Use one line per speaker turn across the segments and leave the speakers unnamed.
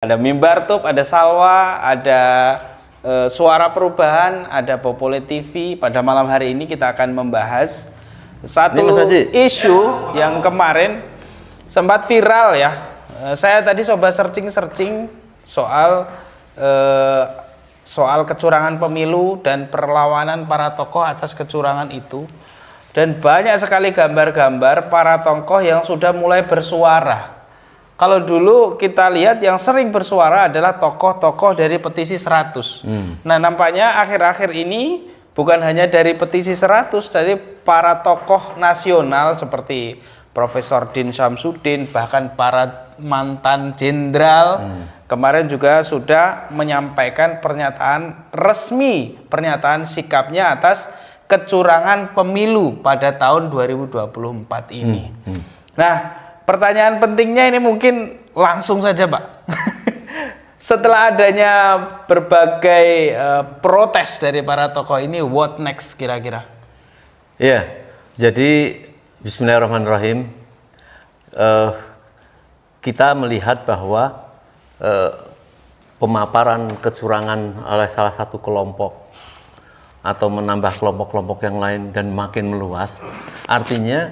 Ada mimbar tub, ada salwa, ada e, suara perubahan, ada Popole TV. Pada malam hari ini kita akan membahas satu isu yang kemarin sempat viral ya. E, saya tadi coba searching-searching soal e, soal kecurangan pemilu dan perlawanan para tokoh atas kecurangan itu. Dan banyak sekali gambar-gambar para tokoh yang sudah mulai bersuara kalau dulu kita lihat yang sering bersuara adalah tokoh-tokoh dari petisi 100. Hmm. Nah, nampaknya akhir-akhir ini bukan hanya dari petisi 100 dari para tokoh nasional seperti Profesor Din Syamsuddin bahkan para mantan jenderal hmm. kemarin juga sudah menyampaikan pernyataan resmi, pernyataan sikapnya atas kecurangan pemilu pada tahun 2024 ini. Hmm. Hmm. Nah, Pertanyaan pentingnya ini mungkin langsung saja, Pak. Setelah adanya berbagai uh, protes dari para tokoh ini, what next kira-kira?
Iya, jadi Bismillahirrahmanirrahim. Uh, kita melihat bahwa uh, pemaparan kecurangan oleh salah satu kelompok atau menambah kelompok-kelompok yang lain dan makin meluas, artinya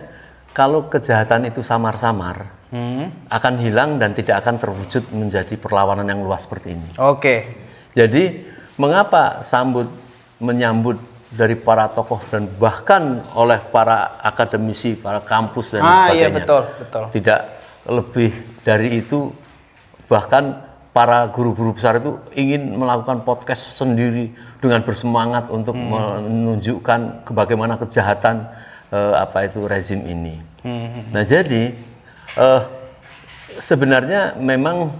kalau kejahatan itu samar-samar hmm. akan hilang dan tidak akan terwujud menjadi perlawanan yang luas seperti ini. Oke. Okay. Jadi mengapa sambut menyambut dari para tokoh dan bahkan oleh para akademisi, para kampus dan ah, iya, sebagainya. Iya, betul, betul. Tidak lebih dari itu bahkan para guru-guru besar itu ingin melakukan podcast sendiri dengan bersemangat untuk hmm. menunjukkan bagaimana kejahatan uh, apa itu rezim ini. Hmm. hmm, hmm. Nah jadi uh, sebenarnya memang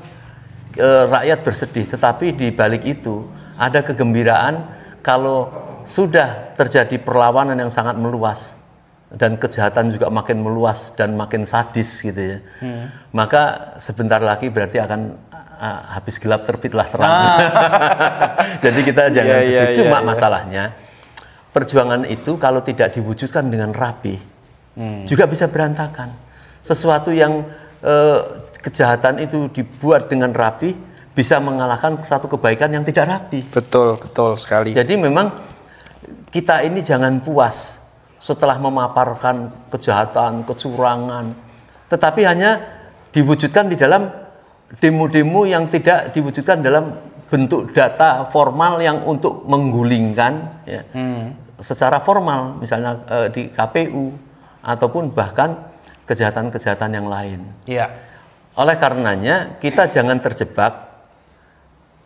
uh, rakyat bersedih, tetapi di balik itu ada kegembiraan kalau sudah terjadi perlawanan yang sangat meluas dan kejahatan juga makin meluas dan makin sadis gitu ya. Hmm. Maka sebentar lagi berarti akan habis gelap terbitlah terang. Ah. Jadi kita jangan yeah, sedih. Yeah, Cuma yeah, iya. masalahnya yeah perjuangan itu kalau tidak diwujudkan dengan rapi hmm. juga bisa berantakan. Sesuatu yang eh, kejahatan itu dibuat dengan rapi bisa mengalahkan satu kebaikan yang tidak rapi. Betul, betul sekali. Jadi memang kita ini jangan puas setelah memaparkan kejahatan, kecurangan, tetapi hanya diwujudkan di dalam demo-demo yang tidak diwujudkan dalam bentuk data formal yang untuk menggulingkan ya, hmm. secara formal misalnya e, di KPU ataupun bahkan kejahatan-kejahatan yang lain. Ya. Oleh karenanya kita jangan terjebak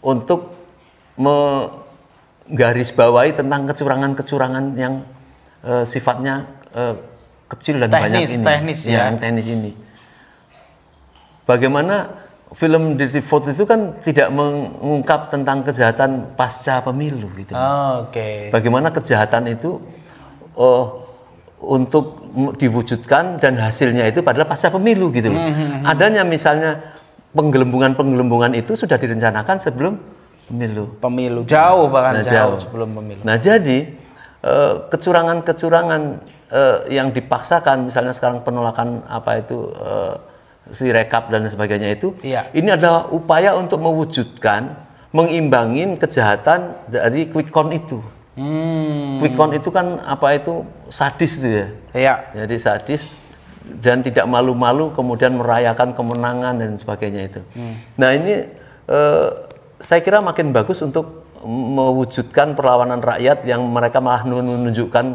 untuk menggarisbawahi tentang kecurangan-kecurangan yang e, sifatnya e, kecil dan teknis, banyak ini, teknis, ya, ya. yang teknis ini. Bagaimana film Dirty Fox itu kan tidak mengungkap tentang kejahatan pasca pemilu gitu.
Oh, Oke. Okay.
Bagaimana kejahatan itu oh, untuk diwujudkan dan hasilnya itu pada pasca pemilu gitu. Mm -hmm. Adanya misalnya penggelembungan-penggelembungan itu sudah direncanakan sebelum pemilu. Pemilu jauh bahkan nah, jauh, sebelum pemilu. Nah jadi eh, kecurangan-kecurangan uh, uh, yang dipaksakan misalnya sekarang penolakan apa itu Uh, si rekap dan sebagainya itu. Iya. Ini adalah upaya untuk mewujudkan, mengimbangin kejahatan dari quick count itu.
Hmm.
Quick count itu kan apa itu sadis itu ya. Iya. Jadi sadis dan tidak malu-malu kemudian merayakan kemenangan dan sebagainya itu. Hmm. Nah ini eh, saya kira makin bagus untuk mewujudkan perlawanan rakyat yang mereka malah menunjukkan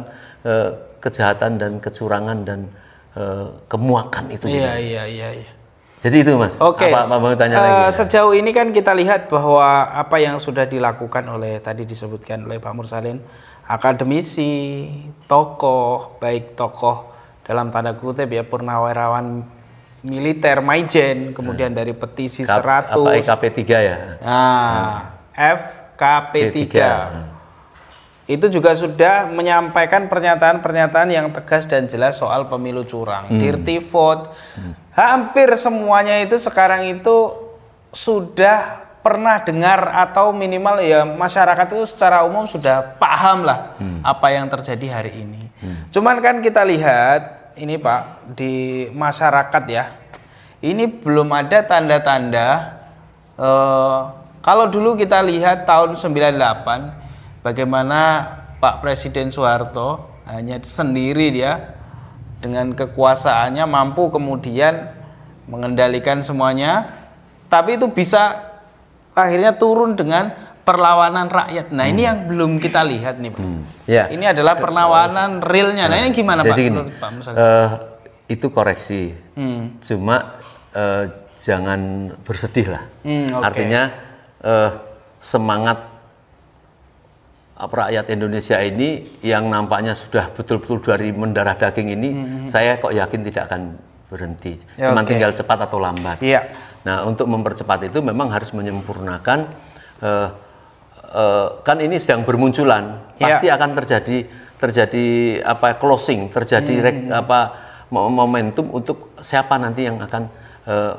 eh, kejahatan dan kecurangan dan Eh, kemuakan itu. Iya,
iya, iya, iya.
Jadi itu mas. Oke. Okay. Apa, apa mau tanya uh, lagi? Eh,
sejauh ini kan kita lihat bahwa apa yang sudah dilakukan oleh tadi disebutkan oleh Pak Mursalin, akademisi, tokoh, baik tokoh dalam tanda kutip ya purnawirawan militer, maijen, kemudian hmm. dari petisi Kap, 100. Apa 3 ya? Nah, hmm. FKP 3. 3 itu juga sudah menyampaikan pernyataan-pernyataan yang tegas dan jelas soal pemilu curang, hmm. dirty vote. Hampir semuanya itu sekarang itu sudah pernah dengar atau minimal ya masyarakat itu secara umum sudah paham lah hmm. apa yang terjadi hari ini. Hmm. Cuman kan kita lihat ini Pak di masyarakat ya. Ini belum ada tanda-tanda uh, kalau dulu kita lihat tahun 98 bagaimana Pak Presiden Soeharto hanya sendiri dia dengan kekuasaannya mampu kemudian mengendalikan semuanya tapi itu bisa akhirnya turun dengan perlawanan rakyat. Nah, hmm. ini yang belum kita lihat nih, Pak. Hmm. Ya. Ini adalah perlawanan realnya. Nah, ini gimana, Jadi Pak? Gini, Pak Uh,
itu koreksi. Hmm. Cuma uh, jangan bersedih lah. Hmm, okay. Artinya uh, semangat rakyat Indonesia ini yang nampaknya sudah betul-betul dari mendarah daging ini, -hmm. saya kok yakin tidak akan berhenti. Ya, Cuman okay. tinggal cepat atau lambat. Ya. Nah, untuk mempercepat itu memang harus menyempurnakan. Uh, uh, kan ini sedang bermunculan, ya. pasti akan terjadi terjadi apa closing, terjadi -hmm. rek, apa momentum untuk siapa nanti yang akan uh,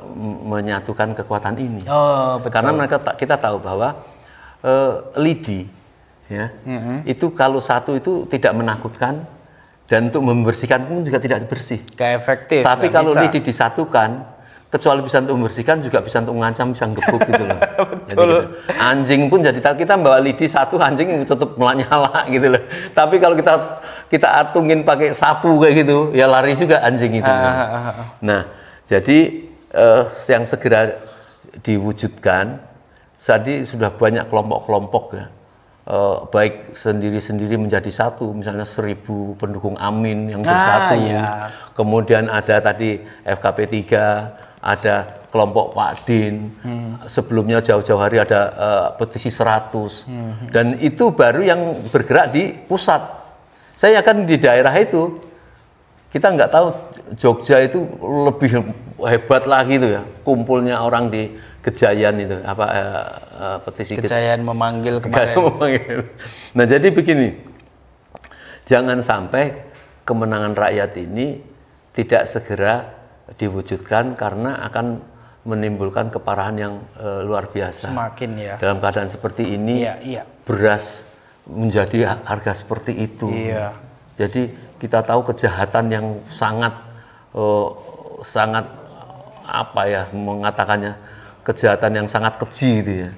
menyatukan kekuatan ini. Oh, Karena mereka kita tahu bahwa uh, lidi ya mm-hmm. itu kalau satu itu tidak menakutkan dan untuk membersihkan pun juga tidak bersih. Kayak efektif. Tapi kalau bisa. lidi disatukan, kecuali bisa untuk membersihkan juga bisa untuk mengancam bisa ngebuk gitu loh. gitu. Anjing pun jadi kita bawa lidi satu anjing tetap nyala gitu loh. Tapi kalau kita kita atungin pakai sapu kayak gitu ya lari juga anjing itu. Ah, ah, ah, nah jadi eh, yang segera diwujudkan, tadi sudah banyak kelompok-kelompok ya uh, baik sendiri-sendiri menjadi satu, misalnya seribu pendukung Amin yang ah, bersatu, ah, ya. kemudian ada tadi FKP 3, ada kelompok Pak Din, hmm. sebelumnya jauh-jauh hari ada uh, petisi 100, hmm. dan itu baru yang bergerak di pusat. Saya akan di daerah itu, kita nggak tahu Jogja itu lebih hebat lagi itu ya, kumpulnya orang di kejayaan itu apa uh, eh, eh, petisi kejayaan memanggil kemarin. Nah jadi begini, jangan sampai kemenangan rakyat ini tidak segera diwujudkan karena akan menimbulkan keparahan yang uh, luar biasa. Semakin ya. Dalam keadaan seperti ini, iya, iya. beras menjadi harga seperti itu. Iya. Jadi kita tahu kejahatan yang sangat uh, sangat apa ya mengatakannya kejahatan yang sangat keji itu ya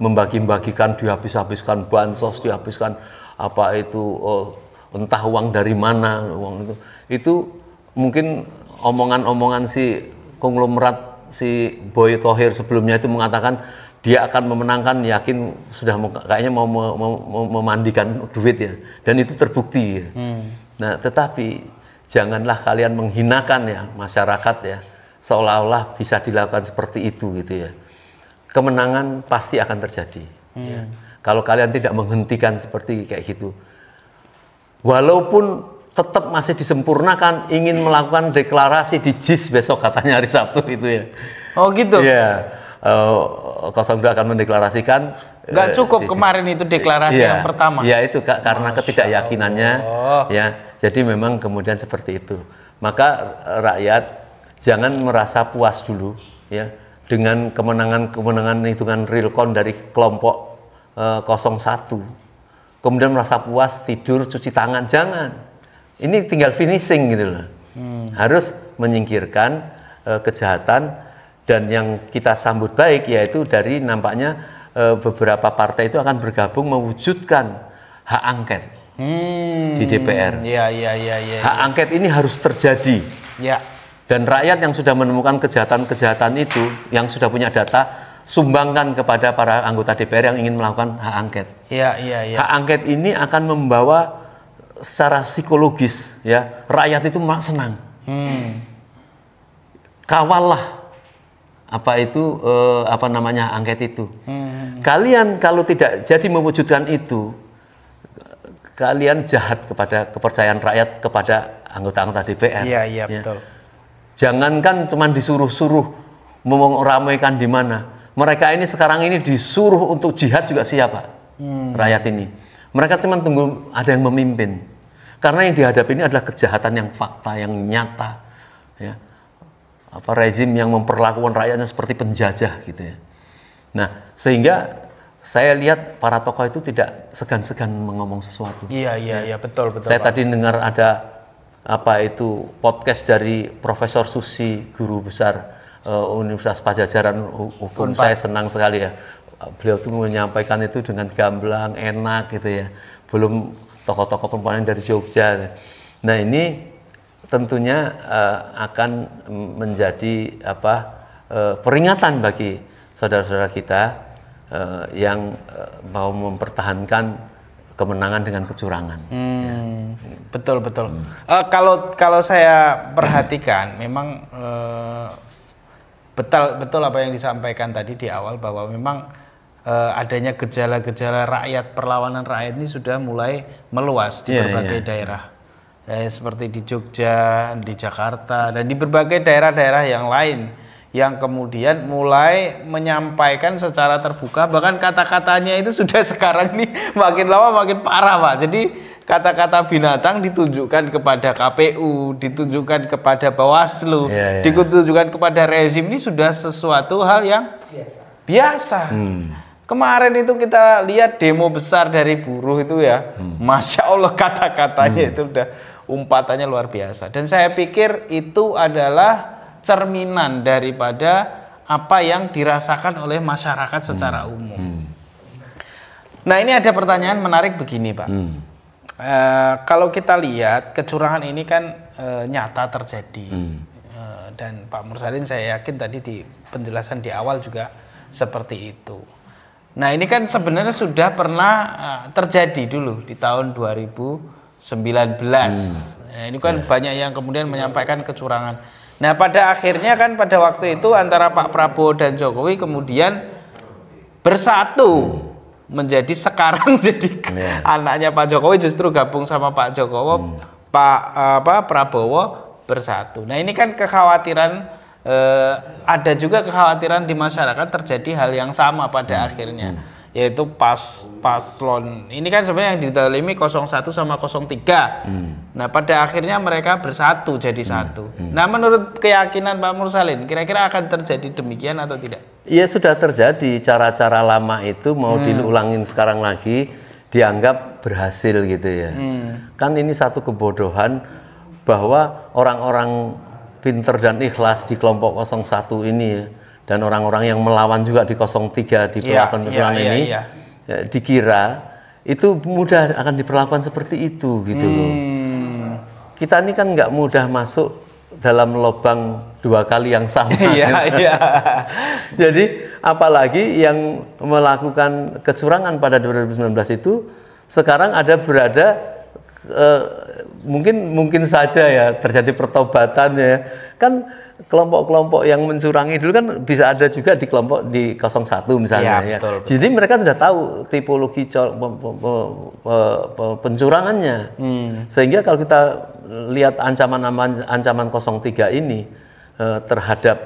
membagi-bagikan dihabis-habiskan bansos dihabiskan apa itu oh, entah uang dari mana uang itu itu mungkin omongan-omongan si konglomerat si Boy Tohir sebelumnya itu mengatakan dia akan memenangkan yakin sudah kayaknya mau, mem mem memandikan duit ya dan itu terbukti ya. hmm. nah tetapi janganlah kalian menghinakan ya masyarakat ya seolah-olah bisa dilakukan seperti itu gitu ya kemenangan pasti akan terjadi hmm. ya. kalau kalian tidak menghentikan seperti kayak gitu walaupun tetap masih disempurnakan ingin hmm. melakukan deklarasi di JIS besok katanya hari Sabtu itu ya oh gitu ya uh, 02 akan mendeklarasikan Gak eh, cukup uh,
kemarin itu deklarasi ya, yang pertama ya
itu ka karena Masya ketidakyakinannya Allah. ya jadi memang kemudian seperti itu maka rakyat jangan merasa puas dulu ya dengan kemenangan-kemenangan hitungan real count dari kelompok eh, 01. Kemudian merasa puas tidur cuci tangan jangan. Ini tinggal finishing gitu loh. Hmm. Harus menyingkirkan eh, kejahatan dan yang kita sambut baik yaitu dari nampaknya eh, beberapa partai itu akan bergabung mewujudkan hak angket hmm, di DPR. Ya, ya, ya, ya, ya, hak angket ini harus terjadi. Ya. Dan rakyat yang sudah menemukan kejahatan-kejahatan itu, yang sudah punya data, sumbangkan kepada para anggota DPR yang ingin melakukan hak angket. Iya, iya, iya. Hak angket ini akan membawa secara psikologis ya rakyat itu malah senang. Hmm. Kawallah apa itu eh, apa namanya angket itu. Hmm. Kalian kalau tidak jadi mewujudkan itu, kalian jahat kepada kepercayaan rakyat kepada anggota-anggota DPR. Iya, iya, ya. betul. Jangankan cuma disuruh-suruh meramaikan di mana. Mereka ini sekarang ini disuruh untuk jihad juga siapa? Hmm. Rakyat ini. Mereka cuma tunggu ada yang memimpin. Karena yang dihadapi ini adalah kejahatan yang fakta, yang nyata. Ya. Apa rezim yang memperlakukan rakyatnya seperti penjajah gitu ya. Nah, sehingga saya lihat para tokoh itu tidak segan-segan mengomong sesuatu. Iya,
iya, iya, betul, betul. Saya Pak. tadi dengar
ada apa itu podcast dari Profesor Susi guru besar uh, Universitas Pajajaran hukum Unpad. saya senang sekali ya beliau tuh menyampaikan itu dengan gamblang enak gitu ya belum tokoh-tokoh perempuan dari Jogja nah ini tentunya uh, akan menjadi apa uh, peringatan bagi saudara-saudara kita uh, yang uh, mau mempertahankan kemenangan dengan kecurangan.
Hmm, ya. Betul betul. Hmm. Uh, kalau kalau saya perhatikan, memang uh, eh, betul betul apa yang disampaikan tadi di awal bahwa memang uh, adanya gejala-gejala rakyat perlawanan rakyat ini sudah mulai meluas di yeah, berbagai yeah. daerah, eh, seperti di Jogja, di Jakarta, dan di berbagai daerah-daerah yang lain yang kemudian mulai menyampaikan secara terbuka bahkan kata-katanya itu sudah sekarang nih makin lama makin parah Pak. Jadi kata-kata binatang ditunjukkan kepada KPU, ditunjukkan kepada Bawaslu, yeah, yeah. Iya. ditunjukkan kepada rezim ini sudah sesuatu hal yang biasa. biasa. Hmm. Kemarin itu kita lihat demo besar dari buruh itu ya. Hmm. Masya Allah kata-katanya hmm. itu udah umpatannya luar biasa. Dan saya pikir itu adalah cerminan daripada apa yang dirasakan oleh masyarakat secara hmm. umum. Hmm. Nah ini ada pertanyaan menarik begini pak. Hmm. E, kalau kita lihat kecurangan ini kan e, nyata terjadi hmm. e, dan Pak Mursalin saya yakin tadi di penjelasan di awal juga seperti itu. Nah ini kan sebenarnya sudah pernah e, terjadi dulu di tahun 2019. Hmm. Nah, ini kan yes. Ya. banyak yang kemudian menyampaikan kecurangan. Nah pada akhirnya kan pada waktu itu antara Pak Prabowo dan Jokowi kemudian bersatu menjadi sekarang jadi yeah. anaknya Pak Jokowi justru gabung sama Pak Jokowi, hmm. Pak apa Prabowo bersatu. Nah ini kan kekhawatiran eh, ada juga kekhawatiran di masyarakat terjadi hal yang sama pada hmm. akhirnya. Hmm yaitu pas paslon ini kan sebenarnya yang didalimi 01 sama 03 hmm. nah pada akhirnya mereka bersatu jadi hmm. satu hmm. nah menurut keyakinan Pak Mursalin kira-kira akan terjadi demikian atau tidak
ya sudah terjadi cara-cara lama itu mau hmm. diulangin sekarang lagi dianggap berhasil gitu ya hmm. kan ini satu kebodohan bahwa orang-orang pinter dan ikhlas di kelompok 01 ini ya, dan orang-orang yang melawan juga di 03 di perlakuan-perlakuan yeah, yeah, ini yeah, yeah. dikira itu mudah akan diperlakukan seperti itu gitu hmm. loh. Kita ini kan nggak mudah masuk dalam lubang dua kali yang sama. Iya, gitu. iya. Jadi apalagi yang melakukan kecurangan pada 2019 itu sekarang ada berada eh, mungkin mungkin saja ya terjadi pertobatan ya. Kan kelompok-kelompok yang mencurangi dulu kan bisa ada juga di kelompok di 01 misalnya iya, ya. ya. Jadi mereka sudah tahu tipologi pencurangannya. Hmm. Sehingga kalau kita lihat ancaman ancaman 03 ini eh, terhadap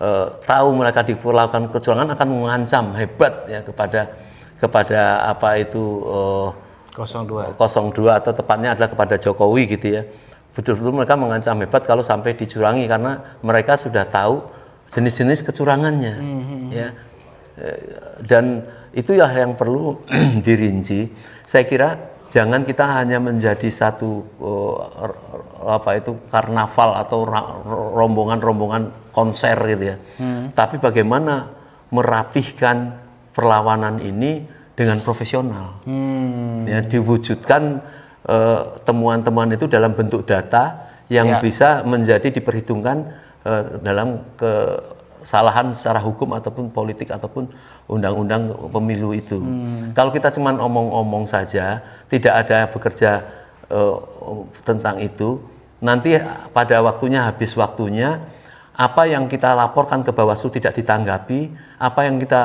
eh, tahu mereka diperlakukan kecurangan akan mengancam hebat ya kepada kepada apa itu eh, 02. 02 atau tepatnya adalah kepada Jokowi gitu ya. Betul-betul mereka mengancam hebat kalau sampai dicurangi karena mereka sudah tahu jenis-jenis kecurangannya. Mm -hmm. Ya. Eh, dan itu ya yang perlu dirinci. Saya kira jangan kita hanya menjadi satu uh, apa itu karnaval atau rombongan-rombongan konser gitu ya. Hmm. Tapi bagaimana merapihkan perlawanan ini dengan profesional. Hmm. Ya, diwujudkan eh, temuan-temuan uh, itu dalam bentuk data yang ya. bisa menjadi diperhitungkan uh, dalam kesalahan secara hukum ataupun politik ataupun undang-undang pemilu itu. Hmm. Kalau kita cuma omong-omong saja, tidak ada bekerja uh, tentang itu, nanti pada waktunya habis waktunya apa yang kita laporkan ke Bawaslu tidak ditanggapi, apa yang kita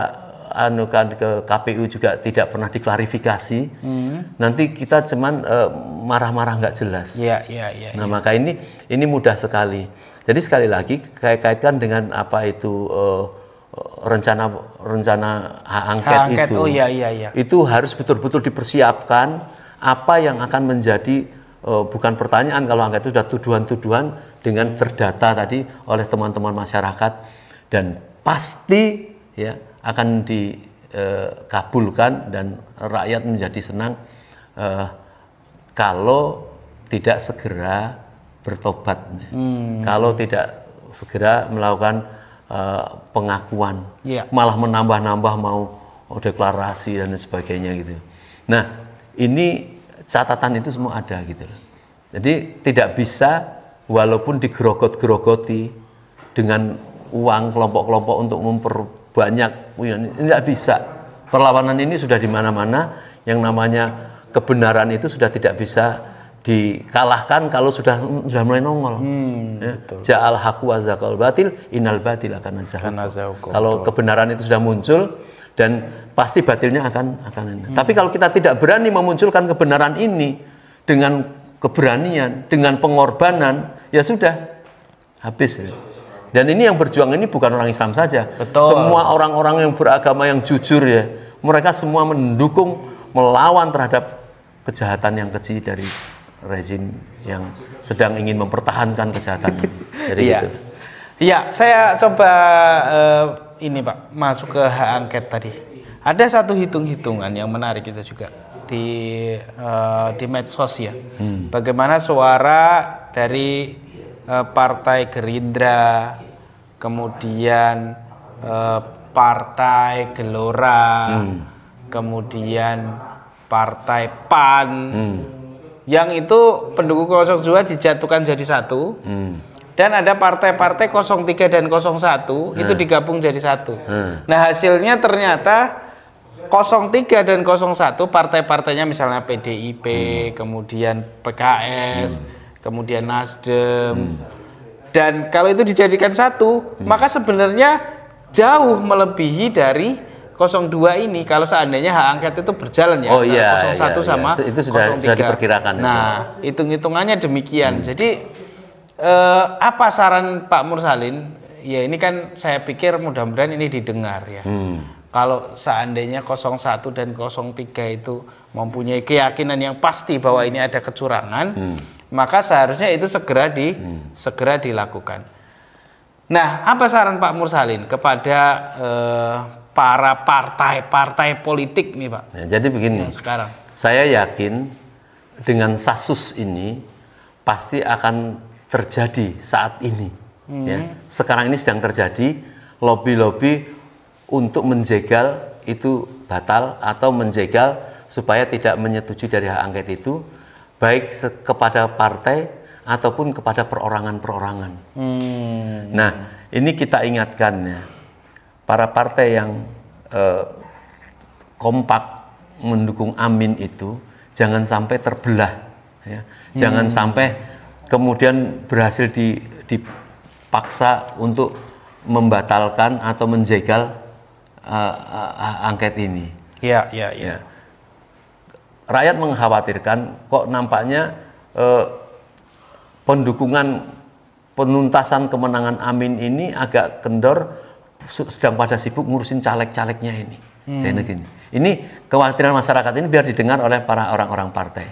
anu kan ke KPU juga tidak pernah diklarifikasi. Hmm. Nanti kita cuman eh, marah-marah nggak jelas. Iya, iya, iya. Nah, ya. maka ini ini mudah sekali. Jadi sekali lagi kait kaitkan dengan apa itu uh, rencana rencana hak angket, hak angket itu. Oh iya iya iya. Itu harus betul-betul dipersiapkan apa yang akan menjadi uh, bukan pertanyaan kalau angket itu sudah tuduhan-tuduhan dengan terdata tadi oleh teman-teman masyarakat dan pasti ya akan dikabulkan eh, dan rakyat menjadi senang eh, kalau tidak segera bertobat, hmm. kalau tidak segera melakukan eh, pengakuan, yeah. malah menambah-nambah mau deklarasi dan sebagainya gitu. Nah, ini catatan itu semua ada gitu. Jadi tidak bisa walaupun digerogot-gerogoti dengan uang kelompok-kelompok untuk memper banyak oh iya, ini tidak bisa perlawanan ini sudah di mana-mana yang namanya kebenaran itu sudah tidak bisa dikalahkan kalau sudah sudah mulai nongol. Hmm, ya. Ja'al haku batil inal batil akan zahuq. Kalau kebenaran itu sudah muncul dan pasti batilnya akan akan hmm. Tapi kalau kita tidak berani memunculkan kebenaran ini dengan keberanian, dengan pengorbanan, ya sudah habis. Ya. Dan ini yang berjuang ini bukan orang Islam saja. Betul. Semua orang-orang yang beragama yang jujur ya, mereka semua mendukung melawan terhadap kejahatan yang kecil dari rezim yang sedang ingin mempertahankan kejahatan ini. Jadi iya. gitu.
Iya, saya coba uh, ini Pak masuk ke hak angket tadi. Ada satu hitung-hitungan yang menarik itu juga di uh, di medsos ya. Hmm. Bagaimana suara dari Eh, partai Gerindra, kemudian eh, partai Gelora, hmm. kemudian partai PAN. Hmm. Yang itu pendukung 02 dijatuhkan jadi satu. Hmm. Dan ada partai-partai 03 dan 01 hmm. itu digabung jadi satu. Hmm. Nah, hasilnya ternyata 03 dan 01 partai-partainya misalnya PDIP, hmm. kemudian PKS, hmm kemudian Nasdem. Hmm. Dan kalau itu dijadikan satu, hmm. maka sebenarnya jauh melebihi dari 02 ini kalau seandainya hak angket itu berjalan ya oh, iya, 01 iya, iya, sama iya. itu sudah, 03. sudah
diperkirakan ya. nah
hitung-hitungannya demikian hmm. jadi eh, apa saran Pak Mursalin ya ini kan saya pikir mudah-mudahan ini didengar ya hmm. kalau seandainya 01 dan 03 itu mempunyai keyakinan yang pasti bahwa ini ada kecurangan hmm maka seharusnya itu segera di hmm. segera dilakukan. Nah, apa saran Pak Mursalin kepada eh, para partai-partai politik nih Pak?
Nah, jadi begini. sekarang. Saya yakin dengan sasus ini pasti akan terjadi saat ini. Hmm. Ya. Sekarang ini sedang terjadi lobby-lobby untuk menjegal itu batal atau menjegal supaya tidak menyetujui dari hak angket itu baik kepada partai ataupun kepada perorangan-perorangan. Hmm. Nah, ini kita ingatkan ya, para partai yang eh, kompak mendukung Amin itu jangan sampai terbelah, ya. hmm. jangan sampai kemudian berhasil di, dipaksa untuk membatalkan atau menjegal uh, uh, angket ini. Iya, iya, iya. Ya. ya, ya. ya rakyat mengkhawatirkan kok nampaknya eh, pendukungan penuntasan kemenangan Amin ini agak kendor sedang pada sibuk ngurusin caleg-calegnya ini. Hmm. ini. Ini kekhawatiran masyarakat ini biar didengar oleh para orang-orang partai.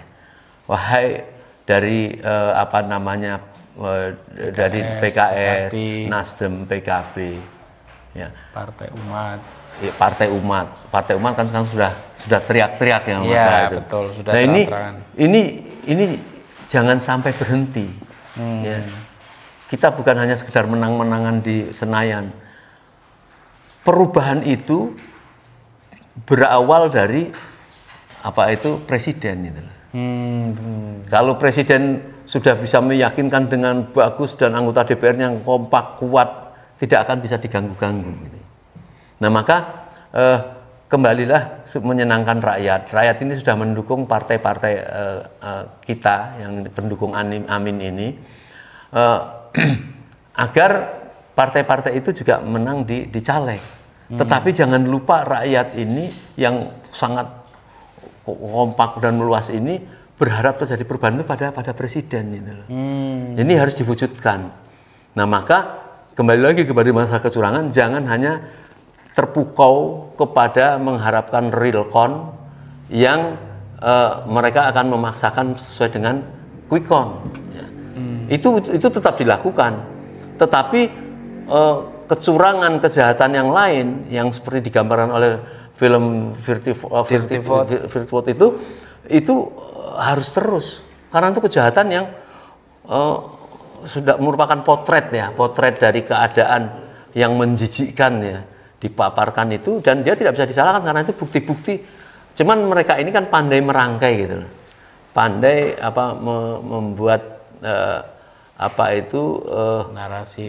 Wahai dari eh, apa namanya eh, dari PKS, PKB, Nasdem, PKB, ya. Partai Umat Iya, partai umat. Partai umat kan sekarang sudah sudah teriak-teriak yang ya, masalah iya, itu. Betul, sudah nah ini ini ini jangan sampai berhenti. Hmm. Ya. Kita bukan hanya sekedar menang-menangan di Senayan. Perubahan itu berawal dari apa itu presiden itu. hmm. hmm. Kalau presiden sudah bisa meyakinkan dengan bagus dan anggota DPR yang kompak kuat tidak akan bisa diganggu-ganggu. Gitu. Nah maka eh, kembalilah menyenangkan rakyat. Rakyat ini sudah mendukung partai-partai eh, eh, kita yang pendukung Amin, Amin ini eh, agar partai-partai itu juga menang di, di caleg. Hmm. Tetapi jangan lupa rakyat ini yang sangat kompak dan meluas ini berharap terjadi perubahan itu pada pada presiden ini Hmm. Ini harus diwujudkan. Nah maka kembali lagi kepada masalah kecurangan, jangan hanya terpukau kepada mengharapkan real realcon yang uh, mereka akan memaksakan sesuai dengan quick Ya. Hmm. Itu itu tetap dilakukan, tetapi uh, kecurangan kejahatan yang lain yang seperti digambarkan oleh film Virtuot eh, itu itu harus terus karena itu kejahatan yang uh, sudah merupakan potret ya potret dari keadaan yang menjijikkan ya dipaparkan itu dan dia tidak bisa disalahkan karena itu bukti-bukti cuman mereka ini kan pandai merangkai gitu pandai apa me membuat uh, apa itu uh, narasi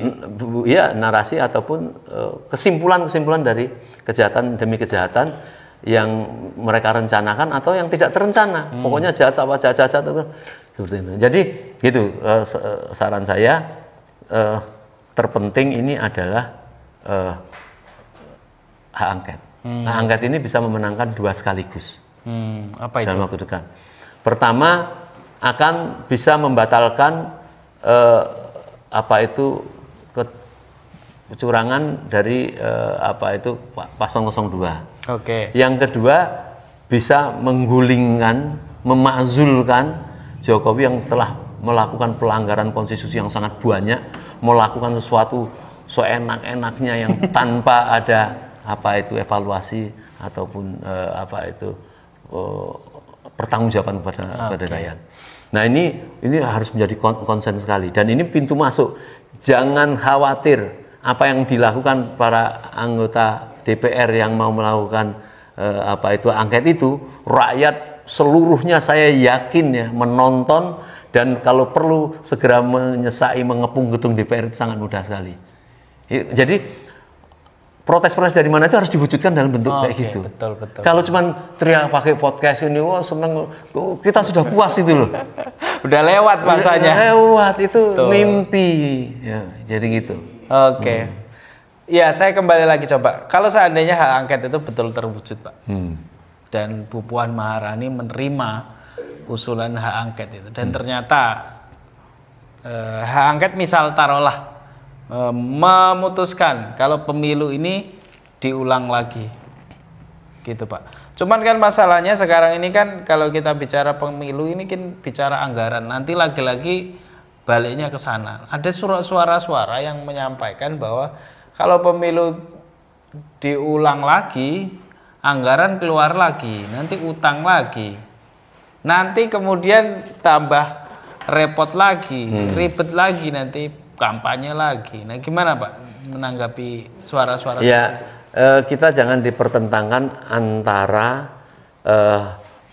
ya narasi ataupun eh, kesimpulan-kesimpulan dari kejahatan demi kejahatan yang mereka rencanakan atau yang tidak terencana hmm. pokoknya jahat apa jahat jahat, jahat itu seperti itu jadi gitu uh, saran saya uh, terpenting ini adalah uh, hak angket. Hmm. Hak angket ini bisa memenangkan dua sekaligus. Hmm. Apa itu? Dalam waktu dekat. Pertama akan bisa membatalkan eh, apa itu kecurangan dari eh, apa itu pasang 02. Oke. Okay. Yang kedua bisa menggulingkan, memakzulkan Jokowi yang telah melakukan pelanggaran konstitusi yang sangat banyak, melakukan sesuatu seenak-enaknya yang tanpa ada apa itu evaluasi ataupun uh, apa itu uh, pertanggungjawaban kepada okay. rakyat. Nah ini ini harus menjadi konsen sekali dan ini pintu masuk. Jangan khawatir apa yang dilakukan para anggota DPR yang mau melakukan uh, apa itu angket itu rakyat seluruhnya saya yakin ya menonton dan kalau perlu segera menyesai mengepung gedung DPR itu sangat mudah sekali. Jadi protes-protes dari mana itu harus diwujudkan dalam bentuk oh, kayak okay, gitu. Betul, betul. Kalau cuman teriak pakai podcast ini, wah seneng, kita sudah puas itu loh. Udah lewat masanya. Udah lewat itu betul. mimpi. Ya, jadi gitu. Oke. Okay. Hmm.
Ya, saya kembali lagi coba. Kalau seandainya hak angket itu betul terwujud, Pak. Hmm. Dan Bu Puan Maharani menerima usulan hak angket itu dan hmm. ternyata eh, hak angket misal taruhlah Eh, memutuskan kalau pemilu ini diulang lagi. Gitu, Pak. Cuman kan masalahnya sekarang ini kan kalau kita bicara pemilu ini kan bicara anggaran. Nanti lagi-lagi baliknya ke sana. Ada suara-suara yang menyampaikan bahwa kalau pemilu diulang lagi, anggaran keluar lagi, nanti utang lagi. Nanti kemudian
tambah
repot lagi, hmm. ribet lagi nanti kampanye lagi. Nah, gimana Pak menanggapi suara-suara? Ya,
eh, kita jangan dipertentangkan antara eh,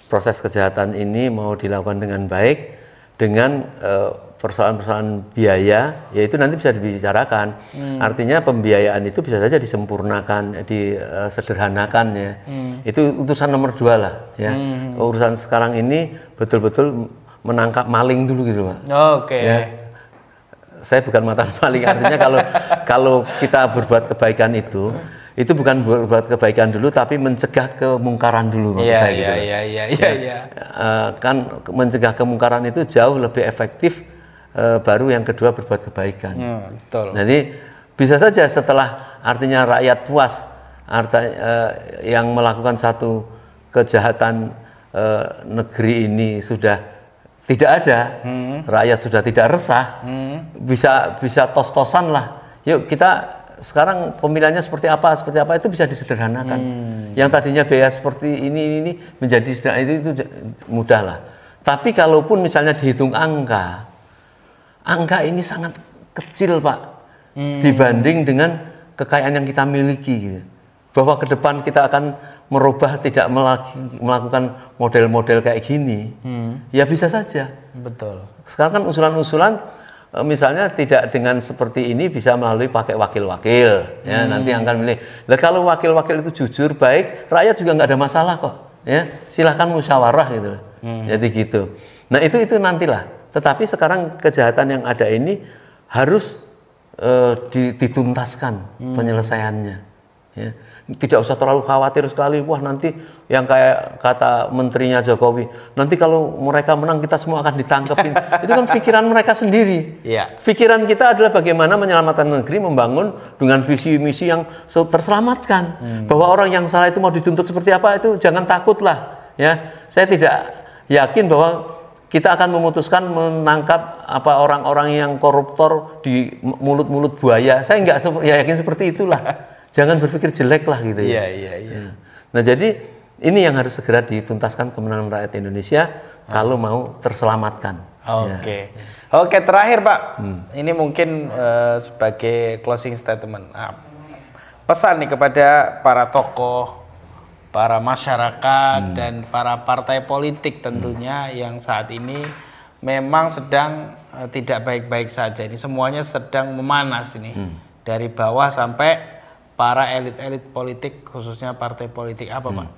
proses kesehatan ini mau dilakukan dengan baik dengan eh, persoalan-persoalan biaya, yaitu nanti bisa dibicarakan. Hmm. Artinya pembiayaan itu bisa saja disempurnakan, disederhanakan eh, ya. Hmm. Itu urusan nomor dua lah ya. Hmm. Urusan sekarang ini betul-betul menangkap maling dulu gitu pak.
Oke. Okay. Ya
saya bukan mantan maling artinya kalau kalau kita berbuat kebaikan itu itu bukan berbuat kebaikan dulu tapi mencegah kemungkaran dulu maksud yeah, saya iya, gitu. Iya iya ya, iya iya. Eh, kan mencegah kemungkaran itu jauh lebih efektif eh, baru yang kedua berbuat kebaikan. Yeah, betul. Jadi bisa saja setelah artinya rakyat puas arta, eh, yang melakukan satu kejahatan negeri ini sudah tidak ada, hmm. rakyat sudah tidak resah, hmm. bisa bisa tos-tosan lah. Yuk kita sekarang pemilihannya seperti apa, seperti apa itu bisa disederhanakan. Hmm. Yang tadinya biaya seperti ini ini, menjadi sederhana itu, itu mudah lah. Tapi kalaupun misalnya dihitung angka, angka ini sangat kecil pak hmm. dibanding dengan kekayaan yang kita miliki. Gitu. Bahwa ke depan kita akan merubah tidak melakukan model-model kayak gini, hmm. ya bisa saja. Betul. Sekarang kan usulan-usulan eh, misalnya tidak dengan seperti ini bisa melalui pakai wakil-wakil ya hmm. nanti akan milih. Nah, kalau wakil-wakil itu jujur baik, rakyat juga nggak ada masalah kok. Ya, silahkan musyawarah gitu Hmm. Jadi gitu. Nah, itu itu nantilah. Tetapi sekarang kejahatan yang ada ini harus uh, dituntaskan hmm. penyelesaiannya. Ya tidak usah terlalu khawatir sekali wah nanti yang kayak kata menterinya Jokowi nanti kalau mereka menang kita semua akan ditangkepin itu kan pikiran mereka sendiri ya. pikiran kita adalah bagaimana menyelamatkan negeri membangun dengan visi misi yang terselamatkan hmm. bahwa orang yang salah itu mau dituntut seperti apa itu jangan takutlah ya saya tidak yakin bahwa kita akan memutuskan menangkap apa orang-orang yang koruptor di mulut-mulut buaya. Saya nggak se ya, yakin seperti itulah. jangan berpikir jelek lah gitu ya. Iya, iya, iya. Hmm. Nah, jadi ini yang harus segera dituntaskan kemenangan rakyat Indonesia kalau hmm. mau terselamatkan. Oke.
Okay. Ya. Oke, okay, terakhir Pak. Hmm. Ini mungkin uh, sebagai closing statement. Uh, pesan nih kepada para tokoh, para masyarakat hmm. dan para partai politik tentunya hmm. yang saat ini memang sedang uh, tidak baik-baik saja. Ini semuanya sedang memanas ini. Hmm. Dari bawah sampai para elit-elit politik khususnya partai politik apa hmm.
Pak?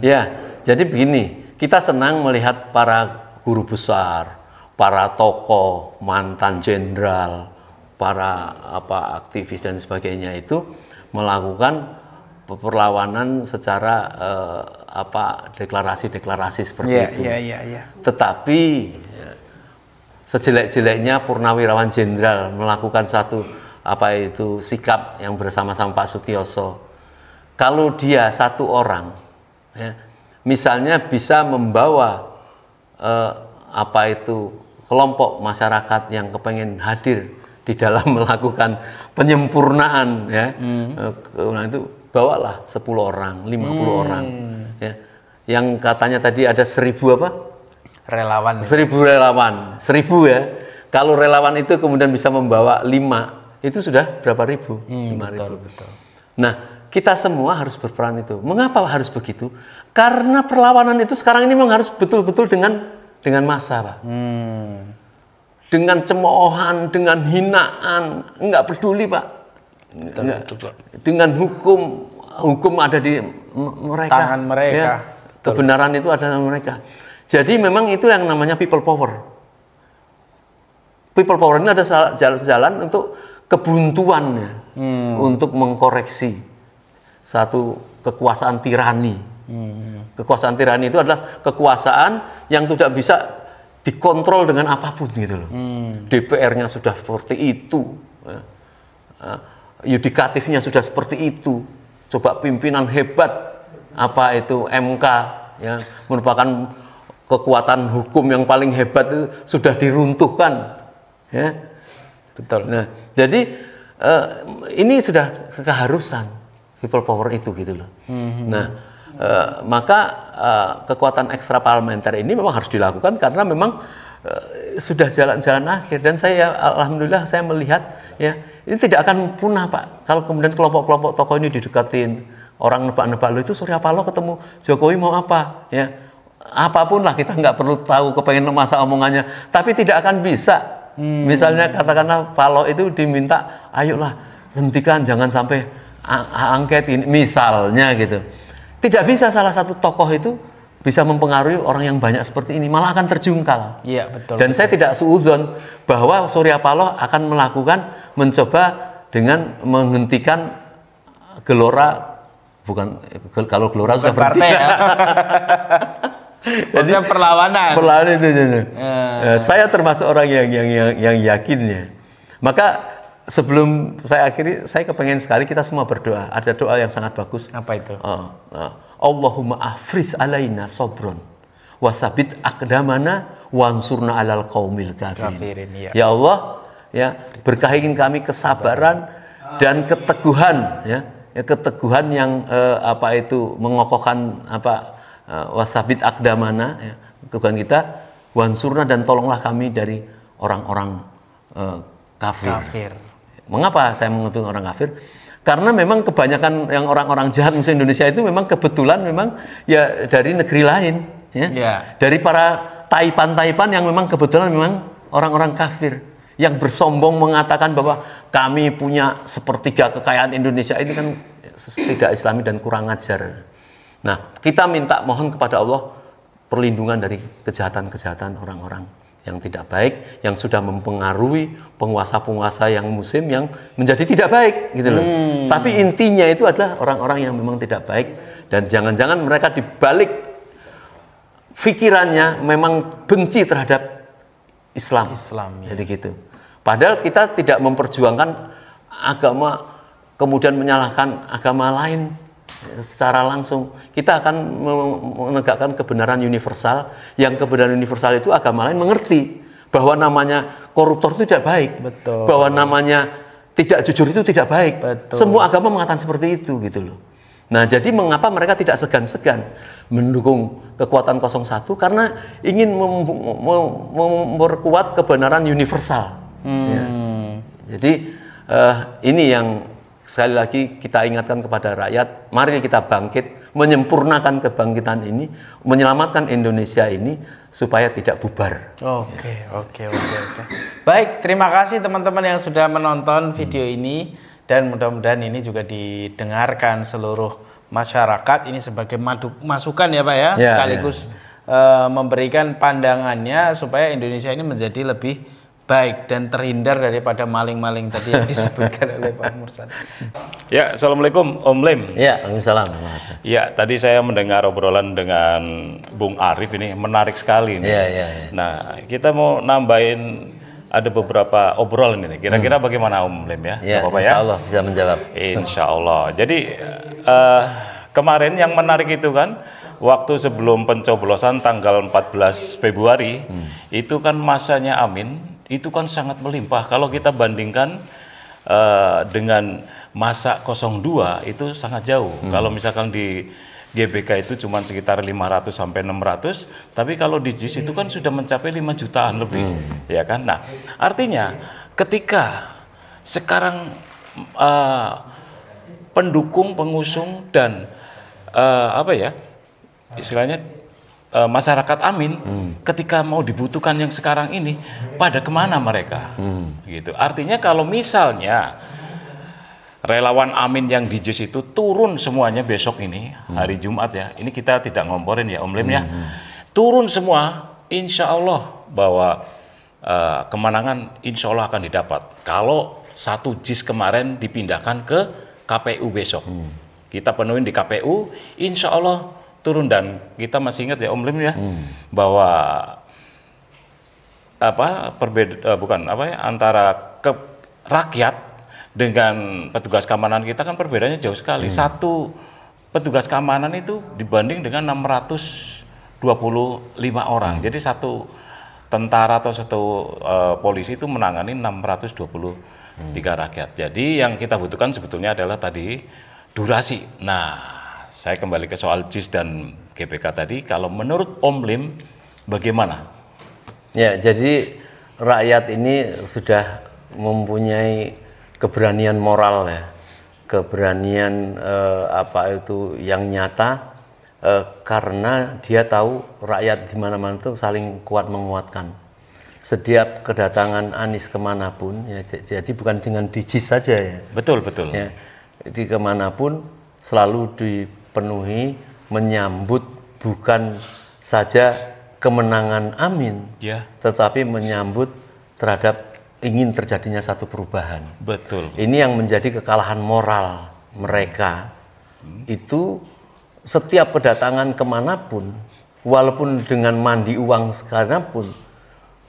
Ya, jadi begini, kita senang melihat para guru besar, para tokoh, mantan jenderal, para apa aktivis dan sebagainya itu melakukan perlawanan secara eh, apa deklarasi-deklarasi seperti yeah, itu. Yeah, yeah, yeah. Tetapi ya, sejelek-jeleknya purnawirawan jenderal melakukan satu apa itu sikap yang bersama-sama Pak Sutioso. Kalau dia satu orang, ya, misalnya bisa membawa eh, apa itu kelompok masyarakat yang kepengen hadir di dalam melakukan penyempurnaan, ya, hmm. eh, nah, itu bawalah 10 orang, 50 hmm. orang, ya. Yang katanya tadi ada seribu apa? Relawan. Seribu relawan, seribu ya. Kalau relawan itu kemudian bisa membawa lima itu sudah berapa ribu? Hmm, Lima betul, ribu. Betul. Nah, kita semua harus berperan itu. Mengapa harus begitu? Karena perlawanan itu sekarang ini memang harus betul-betul dengan dengan masa Pak. Hmm. Dengan cemoohan, dengan hinaan, enggak peduli, Pak. Betul, Dengan hukum, hukum ada di mereka. Tangan mereka. Ya, kebenaran itu ada dalam mereka. Jadi memang itu yang namanya people power. People power ini ada jalan-jalan untuk kebuntuannya hmm. untuk mengkoreksi satu kekuasaan tirani. Hmm. Kekuasaan tirani itu adalah kekuasaan yang tidak bisa dikontrol dengan apapun gitu loh. Hmm. DPR-nya sudah seperti itu. Ya. Ya. Yudikatifnya sudah seperti itu. Coba pimpinan hebat apa itu MK ya merupakan kekuatan hukum yang paling hebat itu sudah diruntuhkan ya betul nah jadi uh, ini sudah keharusan people power itu gitu loh. Hmm. Nah, uh, maka uh, kekuatan ekstra parlementer ini memang harus dilakukan karena memang uh, sudah jalan-jalan akhir dan saya alhamdulillah saya melihat ya ini tidak akan punah Pak kalau kemudian kelompok-kelompok tokoh ini didekatin orang nebak-nebak lo itu Surya Paloh ketemu Jokowi mau apa ya apapun lah kita nggak perlu tahu kepengen masa omongannya tapi tidak akan bisa Hmm. Misalnya katakanlah Paloh itu diminta, ayolah hentikan jangan sampai angket ini, misalnya gitu. Tidak bisa salah satu tokoh itu bisa mempengaruhi orang yang banyak seperti ini, malah akan terjungkal.
Iya betul. Dan
saya tidak seuzon bahwa Surya Paloh akan melakukan mencoba dengan menghentikan gelora bukan kalau gelora bukan sudah berhenti. ya. Maksudnya jadi perlawanan. Perlawanan itu. itu. Ya. Eh, saya termasuk orang yang yang yang, yang yakinnya. Maka sebelum saya akhiri, saya kepengen sekali kita semua berdoa. Ada doa yang sangat bagus. Apa itu? Oh, oh. Allahumma afris alaina sobron wasabit akdamana wansurna alal kaumil kafirin.
kafirin ya. ya Allah,
ya berkahin kami kesabaran dan keteguhan ya. ya keteguhan yang eh, apa itu mengokohkan apa Eh, wasabit akdamana ya, Tuhan kita wansurna dan tolonglah kami dari orang-orang uh, kafir. kafir. Mengapa saya mengutuk orang kafir? Karena memang kebanyakan yang orang-orang jahat musuh Indonesia itu memang kebetulan memang ya dari negeri lain ya. ya. Dari para taipan-taipan yang memang kebetulan memang orang-orang kafir yang bersombong mengatakan bahwa kami punya sepertiga kekayaan Indonesia ini kan eh, tidak islami dan kurang ajar. Nah, kita minta mohon kepada Allah perlindungan dari kejahatan-kejahatan orang-orang yang tidak baik, yang sudah mempengaruhi penguasa-penguasa yang muslim yang menjadi tidak baik gitu loh. Hmm. Tapi intinya itu adalah orang-orang yang memang tidak baik dan jangan-jangan mereka dibalik pikirannya memang benci terhadap Islam. Islam ya. Jadi gitu. Padahal kita tidak memperjuangkan agama kemudian menyalahkan agama lain secara langsung. Kita akan menegakkan kebenaran universal, yang kebenaran universal itu agama lain mengerti bahwa namanya koruptor itu tidak baik, Betul. bahwa namanya tidak jujur itu tidak baik. Betul. Semua agama mengatakan seperti itu gitu loh. Nah, jadi mengapa mereka tidak segan-segan mendukung kekuatan 01 karena ingin mem mem memperkuat kebenaran universal. Hmm. Ya. Jadi uh, ini yang sekali lagi kita ingatkan kepada rakyat, mari kita bangkit, menyempurnakan kebangkitan ini, menyelamatkan Indonesia ini supaya tidak bubar. Oke,
oke, oke, oke. Baik, terima kasih teman-teman yang sudah menonton video hmm. ini dan mudah-mudahan ini juga didengarkan seluruh masyarakat. Ini sebagai masukan ya, Pak ya, ya sekaligus ya. Uh, memberikan pandangannya supaya Indonesia ini menjadi lebih baik dan terhindar daripada maling-maling tadi yang disebutkan oleh Pak Mursad.
Ya, Assalamualaikum Om Lim. Ya, Waalaikumsalam. Ya, tadi saya mendengar obrolan dengan Bung Arif ini menarik sekali Ini. Ya, ya, ya, Nah, kita mau nambahin ada beberapa obrolan ini. Kira-kira hmm. bagaimana Om Lim ya? Ya, Bapak, ya? insya Allah ya? bisa menjawab. Insya Allah. Jadi uh, kemarin yang menarik itu kan waktu sebelum pencoblosan tanggal 14 Februari hmm. itu kan masanya Amin itu kan sangat melimpah. Kalau kita bandingkan uh, dengan masa 02 itu sangat jauh. Hmm. Kalau misalkan di GBK itu cuma sekitar 500 sampai 600, tapi kalau di JIS itu kan sudah mencapai 5 jutaan lebih, hmm. ya kan? Nah, artinya ketika sekarang uh, pendukung, pengusung dan uh, apa ya? istilahnya e, masyarakat Amin hmm. ketika mau dibutuhkan yang sekarang ini pada kemana mereka hmm. gitu artinya kalau misalnya relawan Amin yang di JIS itu turun semuanya besok ini hmm. hari Jumat ya ini kita tidak ngomporin ya Om Lim ya. hmm. ya turun semua Insya Allah bahwa uh, kemenangan Insya Allah akan didapat kalau satu JIS kemarin dipindahkan ke KPU besok hmm. kita penuhin di KPU Insya Allah turun dan kita masih ingat ya Om Lim ya hmm. bahwa apa perbeda eh, bukan apa ya antara ke rakyat dengan petugas keamanan kita kan perbedaannya jauh sekali. Hmm. Satu petugas keamanan itu dibanding dengan 625 orang. Hmm. Jadi satu tentara atau satu uh, polisi itu menangani 623 hmm. rakyat. Jadi yang kita butuhkan sebetulnya adalah tadi durasi. Nah, saya kembali ke soal JIS dan
GPK tadi. Kalau menurut Om Lim, bagaimana? Ya, jadi rakyat ini sudah mempunyai keberanian moral ya, keberanian eh, apa itu yang nyata eh, karena dia tahu rakyat di mana-mana itu saling kuat menguatkan. Setiap kedatangan Anies kemanapun, ya, jadi bukan dengan dijis saja ya. Betul betul. Ya, di kemanapun selalu di penuhi menyambut bukan saja kemenangan amin ya. tetapi menyambut terhadap ingin terjadinya satu perubahan. Betul. Ini yang menjadi kekalahan moral mereka. Hmm. Itu setiap kedatangan kemanapun, walaupun dengan mandi uang sekalipun,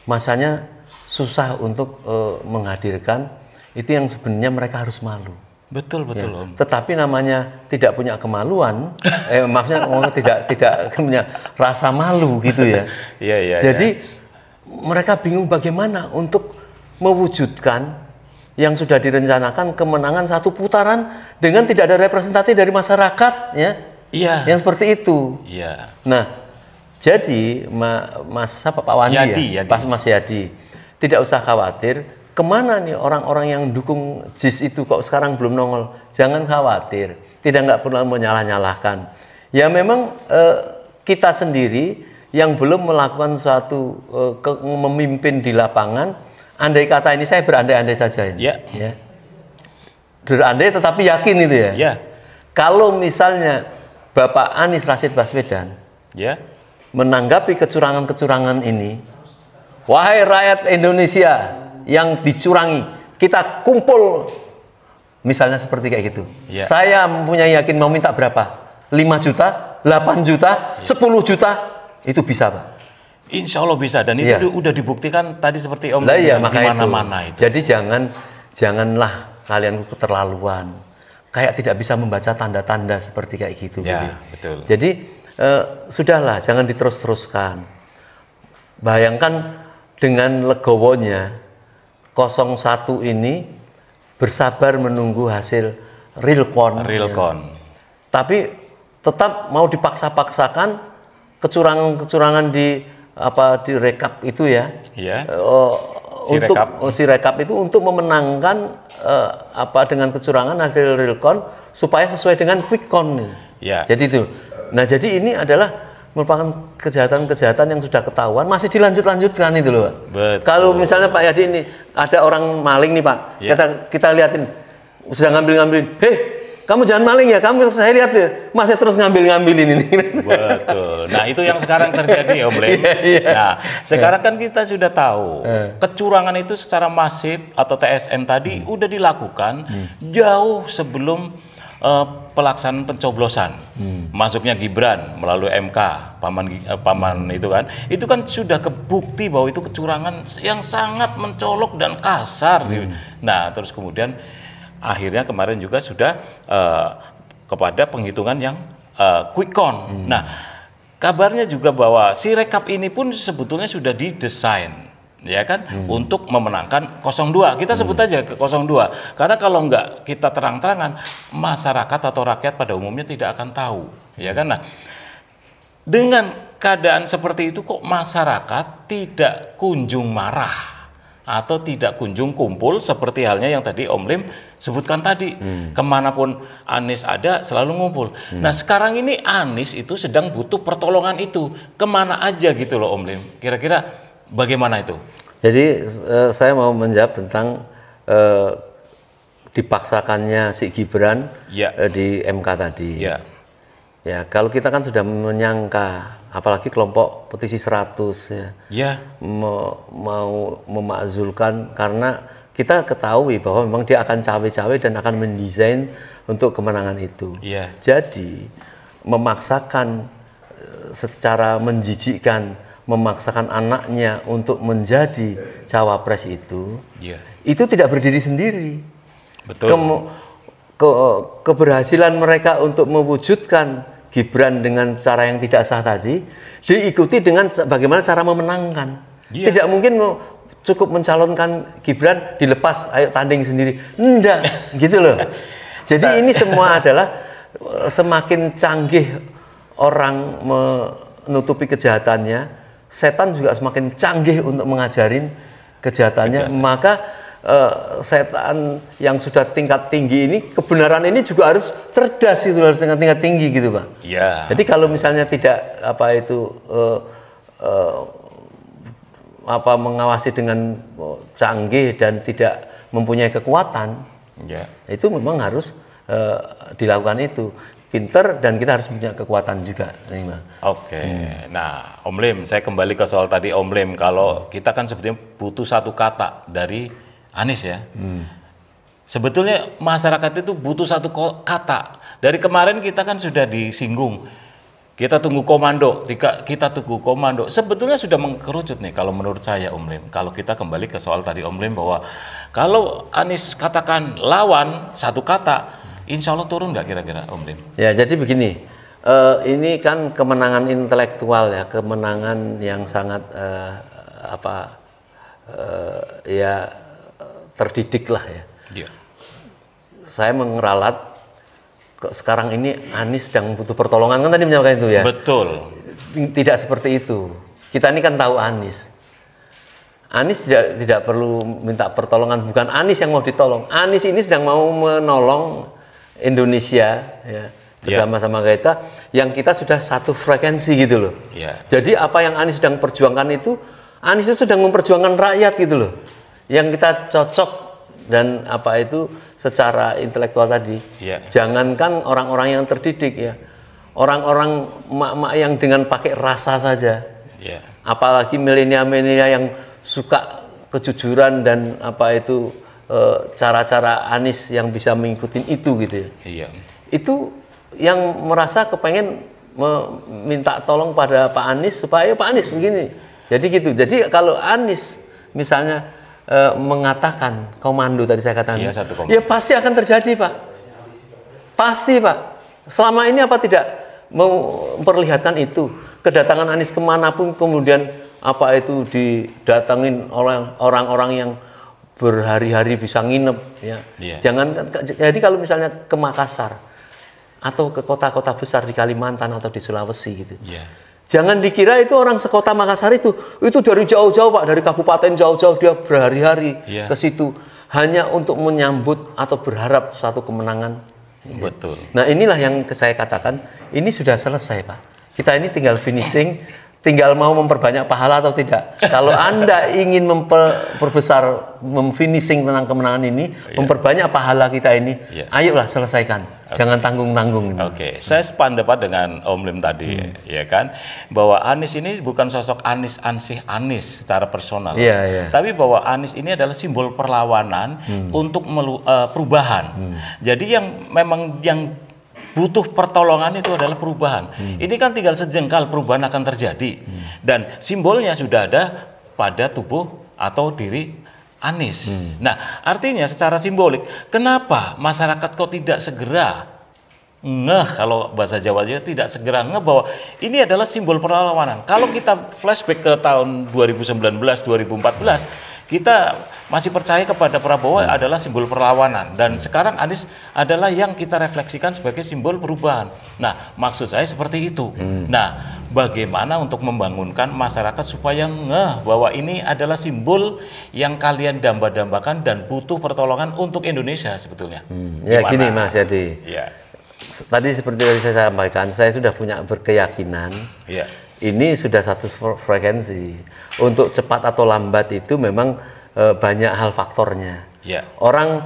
masanya susah untuk uh, menghadirkan. Itu yang sebenarnya mereka harus malu. Betul betul ya. om. Tetapi namanya tidak punya kemaluan, eh maksudnya tidak tidak punya rasa malu gitu ya. Iya iya. Jadi ya. mereka bingung bagaimana untuk mewujudkan yang sudah direncanakan kemenangan satu putaran dengan tidak ada representasi dari masyarakat ya. Iya. Yang seperti itu. Iya. Nah, jadi ma, Mas apa Pak Wandi Yadi, ya? Yadi. Mas Yadi. Tidak usah khawatir, kemana nih orang-orang yang dukung JIS itu kok sekarang belum nongol? Jangan khawatir, tidak nggak perlu menyalah-nyalahkan. Ya memang eh, kita sendiri yang belum melakukan suatu eh, ke, memimpin di lapangan, andai kata ini saya berandai-andai saja ini. Ya. ya. Berandai tetapi yakin itu ya. ya. Kalau misalnya Bapak Anies Rashid Baswedan ya. menanggapi kecurangan-kecurangan ini, wahai rakyat Indonesia, yang dicurangi. Kita kumpul misalnya seperti kayak gitu. Yeah. Saya mempunyai yakin mau minta berapa? 5 juta, 8 juta, yeah. Ya. 10 juta itu bisa, Pak. Insya Allah bisa dan itu yeah. Ya. udah dibuktikan
tadi seperti Om nah, iya, di mana-mana itu. itu.
Jadi jangan janganlah kalian keterlaluan. Kayak tidak bisa membaca tanda-tanda seperti kayak gitu. yeah, betul. Jadi eh, sudahlah, jangan diterus-teruskan. Bayangkan dengan legowonya 01 ini bersabar menunggu hasil realcon. Realcon. Ya. Tapi tetap mau dipaksa-paksakan kecurangan-kecurangan di apa di rekap itu ya. Iya. Uh, si untuk rekap. Oh, si rekap itu untuk memenangkan uh, apa dengan kecurangan hasil real realcon supaya sesuai dengan quick count nih. Ya. Iya. Jadi itu. Nah, jadi ini adalah merupakan kejahatan-kejahatan yang sudah ketahuan masih dilanjut-lanjutkan itu loh Kalau misalnya Pak Yadi ini ada orang maling nih Pak, yeah. kita kita liatin sedang ngambil ngambil Hei kamu jangan maling ya, kamu saya lihat ya, masih terus ngambil-ngambilin ini.
Betul. Nah itu yang sekarang terjadi ya, yeah, yeah. Nah sekarang yeah. kan kita sudah tahu yeah. kecurangan itu secara masif atau TSM tadi hmm. udah dilakukan hmm. jauh sebelum uh, pelaksanaan pencoblosan hmm. masuknya Gibran melalui MK paman uh, paman itu kan itu kan sudah kebukti bahwa itu kecurangan yang sangat mencolok dan kasar hmm. nah terus kemudian akhirnya kemarin juga sudah uh, kepada penghitungan yang uh, quick count hmm. nah kabarnya juga bahwa si rekap ini pun sebetulnya sudah didesain ya kan hmm. untuk memenangkan 02 kita sebut hmm. aja ke 02 karena kalau nggak kita terang-terangan masyarakat atau rakyat pada umumnya tidak akan tahu ya kan nah dengan keadaan seperti itu kok masyarakat tidak kunjung marah atau tidak kunjung kumpul seperti halnya yang tadi Om Lim sebutkan tadi hmm. kemanapun Anies ada selalu ngumpul. Hmm. Nah sekarang ini Anies itu sedang butuh pertolongan itu kemana aja gitu loh Om Lim. Kira-kira Bagaimana itu?
Jadi uh, saya mau menjawab tentang uh, dipaksakannya si Gibran ya. uh, di MK tadi. Ya. ya, kalau kita kan sudah menyangka, apalagi kelompok petisi 100 ya, ya. Me mau memakzulkan karena kita ketahui bahwa memang dia akan cawe-cawe dan akan mendesain untuk kemenangan itu. Ya. Jadi memaksakan secara menjijikkan memaksakan anaknya untuk menjadi cawapres itu, yeah. itu tidak berdiri sendiri. Betul. Ke, ke, keberhasilan mereka untuk mewujudkan Gibran dengan cara yang tidak sah tadi diikuti dengan bagaimana cara memenangkan. Yeah. Tidak mungkin cukup mencalonkan Gibran dilepas ayo tanding sendiri. Enggak, gitu loh. Jadi nah. ini semua adalah semakin canggih orang menutupi kejahatannya, setan juga semakin canggih untuk mengajarin kejahatannya. Kejahatan. Maka uh, setan yang sudah tingkat tinggi ini kebenaran ini juga harus cerdas itu harus tingkat tingkat tinggi gitu pak. Iya. Jadi kalau misalnya tidak apa itu uh, uh, apa mengawasi dengan canggih dan tidak mempunyai kekuatan, ya. itu memang harus uh, dilakukan itu pinter dan kita harus punya kekuatan juga. Oke.
Okay. Hmm. Nah, Om Lim, saya kembali ke soal tadi Om Lim. Kalau hmm. kita kan sebetulnya butuh satu kata dari Anies ya. Hmm. Sebetulnya masyarakat itu butuh satu kata. Dari kemarin kita kan sudah disinggung. Kita tunggu komando, kita tunggu komando. Sebetulnya sudah mengkerucut nih kalau menurut saya Om Lim. Kalau kita kembali ke soal tadi Om Lim bahwa kalau Anies katakan lawan satu kata, Insya Allah turun nggak kira-kira Om Lim?
Ya jadi begini, uh, ini kan kemenangan intelektual ya, kemenangan yang sangat uh, apa uh, ya terdidik lah ya. Iya. Saya mengeralat sekarang ini Anies sedang butuh pertolongan kan tadi menyampaikan itu ya. Betul. Tidak seperti itu. Kita ini kan tahu Anies. Anies tidak tidak perlu minta pertolongan, bukan Anies yang mau ditolong. Anies ini sedang mau menolong Indonesia ya, ya. bersama-sama yeah. kita yang kita sudah satu frekuensi gitu loh. Yeah. Jadi apa yang Anies sedang perjuangkan itu Anies itu sedang memperjuangkan rakyat gitu loh. Yang kita cocok dan apa itu secara intelektual tadi. Yeah. Jangankan orang-orang yang terdidik ya. Orang-orang mak-mak yang dengan pakai rasa saja. Yeah. Apalagi milenial-milenial yang suka kejujuran dan apa itu Eh, cara-cara uh, Anies yang bisa mengikuti itu gitu ya. Iya. Itu yang merasa kepengen meminta tolong pada Pak Anies supaya Pak Anies begini. Jadi gitu. Jadi kalau Anies misalnya e, mengatakan komando tadi saya katakan, iya, satu ya pasti akan terjadi Pak. Pasti Pak. Selama ini apa tidak memperlihatkan itu kedatangan Anies kemanapun kemudian apa itu didatangin oleh orang-orang yang berhari-hari bisa nginep ya. Yeah. Jangan jadi kalau misalnya ke Makassar atau ke kota-kota besar di Kalimantan atau di Sulawesi gitu. Yeah. Jangan dikira itu orang sekota Makassar itu itu dari jauh-jauh Pak, dari kabupaten jauh-jauh dia berhari-hari yeah. ke situ hanya untuk menyambut atau berharap suatu kemenangan. Iya. Betul. Nah, inilah yang saya katakan, ini sudah selesai, Pak. Kita ini tinggal finishing tinggal mau memperbanyak pahala atau tidak. Kalau Anda ingin memperbesar memfinishing tentang kemenangan ini, yeah. memperbanyak pahala kita ini, yeah. ayolah selesaikan. Okay. Jangan tanggung-tanggung.
Oke, okay. hmm. saya sependapat dengan Om Lim tadi, hmm. ya kan, bahwa Anis ini bukan sosok Anis ansih Anis secara personal, yeah, yeah. tapi bahwa Anis ini adalah simbol perlawanan hmm. untuk melu uh, perubahan. Hmm. Jadi yang memang yang butuh pertolongan itu adalah perubahan. Hmm. Ini kan tinggal sejengkal perubahan akan terjadi. Hmm. Dan simbolnya sudah ada pada tubuh atau diri Anies. Hmm. Nah, artinya secara simbolik, kenapa masyarakat kok tidak segera ngeh kalau bahasa Jawa aja tidak segera ngeh bahwa ini adalah simbol perlawanan. Kalau kita flashback ke tahun 2019 2014 kita masih percaya kepada Prabowo hmm. adalah simbol perlawanan dan ya. sekarang Anies adalah yang kita refleksikan sebagai simbol perubahan. Nah, maksud saya seperti itu. Hmm. Nah, bagaimana untuk membangunkan masyarakat supaya ngeh bahwa ini adalah simbol yang kalian damba-dambakan dan butuh pertolongan untuk Indonesia sebetulnya.
Hmm. Ya gini Mas Yadi. Ya. Tadi seperti yang saya sampaikan, saya sudah punya berkeyakinan. Ya ini sudah satu frekuensi. Untuk cepat atau lambat itu memang e, banyak hal faktornya. Yeah. Orang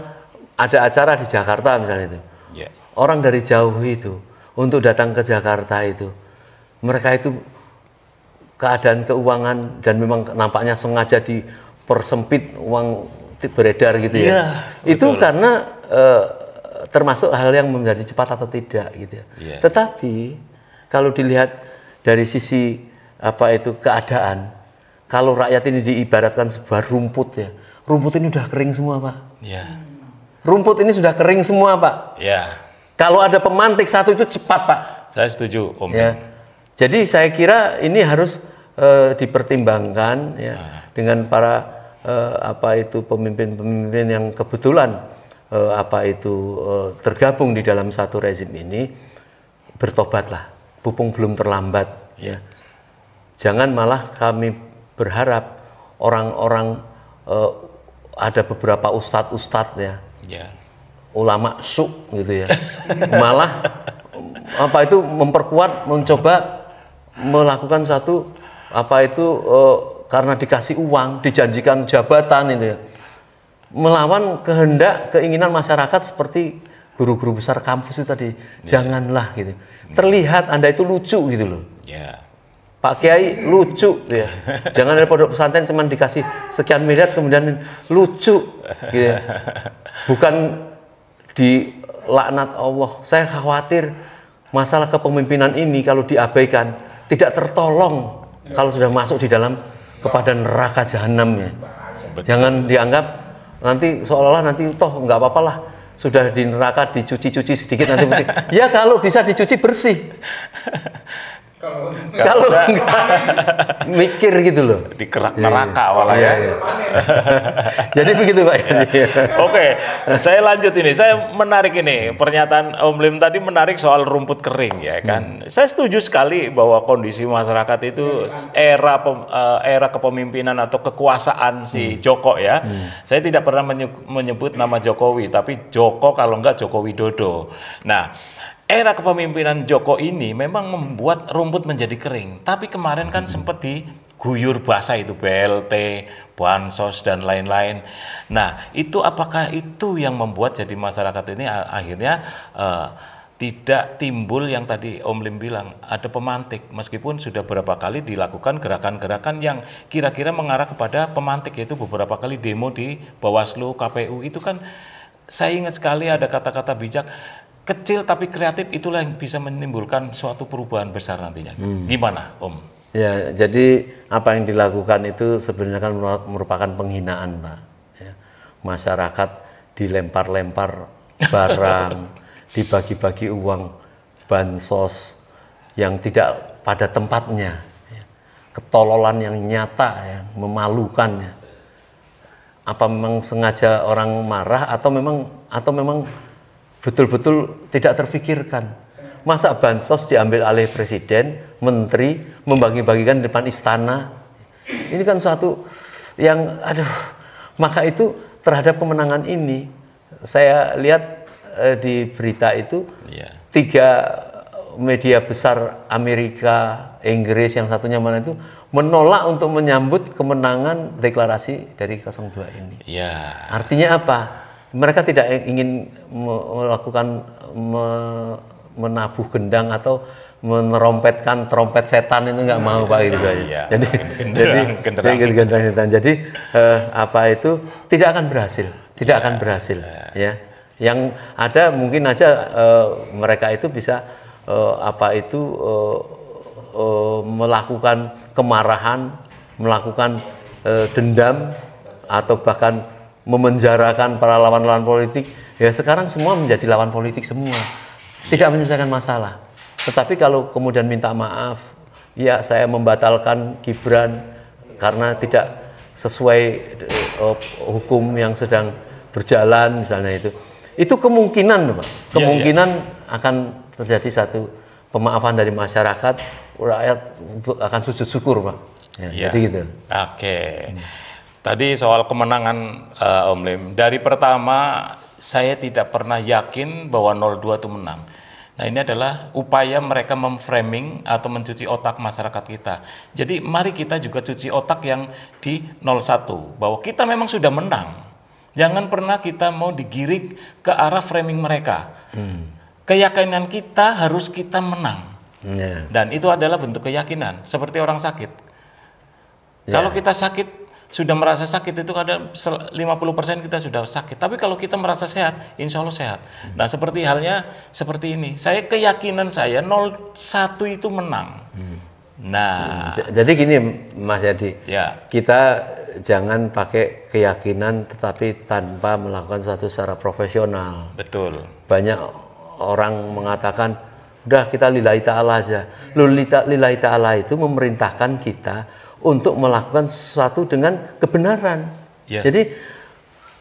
ada acara di Jakarta misalnya itu. Yeah. Orang dari jauh itu untuk datang ke Jakarta itu, mereka itu keadaan keuangan dan memang nampaknya sengaja dipersempit uang beredar gitu ya. Yeah, itu karena e, termasuk hal yang menjadi cepat atau tidak gitu. Ya. ya. Tetapi kalau dilihat dari sisi apa itu keadaan kalau rakyat ini diibaratkan sebuah rumput ya rumput ini sudah kering semua pak ya. rumput ini sudah kering semua pak ya. kalau ada pemantik satu itu cepat pak saya setuju om ya. jadi saya kira ini harus uh, dipertimbangkan ya ah. dengan para uh, apa itu pemimpin-pemimpin yang kebetulan uh, apa itu uh, tergabung di dalam satu rezim ini bertobatlah pupung belum terlambat ya. Jangan malah kami berharap orang-orang uh, ada beberapa ustadz-ustadz ya. Yeah. Ulama suk gitu ya. malah apa itu memperkuat mencoba melakukan satu apa itu uh, karena dikasih uang, dijanjikan jabatan itu ya. Melawan kehendak keinginan masyarakat seperti guru-guru besar kampus itu tadi yeah. janganlah gitu terlihat anda itu lucu gitu loh yeah. Pak Kiai lucu ya jangan dari produk pesantren cuma dikasih sekian miliar kemudian lucu gitu bukan di laknat Allah saya khawatir masalah kepemimpinan ini kalau diabaikan tidak tertolong kalau sudah masuk di dalam kepada neraka jahanam ya jangan dianggap nanti seolah-olah nanti toh nggak apa-apalah sudah di neraka dicuci-cuci sedikit nanti putih. ya kalau bisa dicuci bersih. Kalau kalau enggak mikir gitu loh. Dikerak iya, iya. neraka iya, awalnya iya, ya. Jadi begitu Pak. Iya.
Oke, saya lanjut ini. Saya menarik ini pernyataan Om Lim tadi menarik soal rumput kering ya kan. Hmm. Saya setuju sekali bahwa kondisi masyarakat itu era pem, eh, era kepemimpinan atau kekuasaan si hmm. Joko ya. Hmm. Saya tidak pernah menyebut nama Jokowi tapi Joko kalau enggak Joko Widodo. Nah, era kepemimpinan Joko ini memang membuat rumput menjadi kering. Tapi kemarin kan sempat guyur basah itu BLT, bansos dan lain-lain. Nah, itu apakah itu yang membuat jadi masyarakat ini akhirnya uh, tidak timbul yang tadi Om Lim bilang ada pemantik meskipun sudah berapa kali dilakukan gerakan-gerakan yang kira-kira mengarah kepada pemantik yaitu beberapa kali demo di Bawaslu KPU itu kan saya ingat sekali ada kata-kata bijak kecil tapi kreatif itulah yang bisa menimbulkan suatu perubahan besar nantinya. Hmm. Gimana, Om?
Ya, jadi apa yang dilakukan itu sebenarnya kan merupakan penghinaan, Pak. Ya. Masyarakat dilempar-lempar barang, dibagi-bagi uang bansos yang tidak pada tempatnya. Ya. Ketololan yang nyata, yang memalukan. Ya. Apa memang sengaja orang marah atau memang atau memang betul-betul tidak terfikirkan. Masa bansos diambil oleh presiden, menteri, membagi-bagikan di depan istana. Ini kan suatu yang aduh, maka itu terhadap kemenangan ini saya lihat eh, di berita itu yeah. tiga media besar Amerika, Inggris yang satunya mana itu menolak untuk menyambut kemenangan deklarasi dari 02 ini.
Yeah.
Artinya apa? mereka tidak ingin melakukan me, menabuh gendang atau menerompetkan trompet setan itu nggak mau pak gitu iya, jadi iya. jadi gendang. Gendang, gitu, gendang setan jadi eh, apa itu tidak akan berhasil tidak ya, akan berhasil ya. ya yang ada mungkin aja eh, mereka itu bisa eh, apa itu eh, eh, melakukan kemarahan melakukan eh, dendam atau bahkan memenjarakan para lawan-lawan politik, ya sekarang semua menjadi lawan politik semua. Tidak menyelesaikan masalah. Tetapi kalau kemudian minta maaf, ya saya membatalkan Gibran karena tidak sesuai uh, hukum yang sedang berjalan misalnya itu. Itu kemungkinan, Pak. Iya, iya. Kemungkinan ya, ya. akan terjadi satu pemaafan dari masyarakat, rakyat akan sujud syukur, Pak. Ya, ya. Jadi gitu. Oke. Okay. Hmm. Tadi
soal kemenangan uh, Om Lim, dari pertama saya tidak pernah yakin bahwa 02 itu menang. Nah ini adalah upaya mereka memframing atau mencuci otak masyarakat kita. Jadi mari kita juga cuci otak yang di 01 bahwa kita memang sudah menang. Jangan pernah kita mau digiring ke arah framing mereka. Hmm. Keyakinan kita harus kita menang. Yeah. Dan itu adalah bentuk keyakinan seperti orang sakit. Yeah. Kalau kita sakit sudah merasa sakit itu kadang 50% kita sudah sakit. Tapi kalau kita merasa sehat, insya Allah sehat. Hmm. Nah, seperti halnya seperti ini. Saya keyakinan saya 01 itu menang. Hmm.
Nah, jadi gini Mas Yadi. Ya. Kita jangan pakai keyakinan tetapi tanpa melakukan suatu secara profesional. Betul. Banyak orang mengatakan udah kita lillahi ta'ala aja. Lu lillahi ta'ala itu memerintahkan kita untuk melakukan sesuatu dengan kebenaran. Yeah. Jadi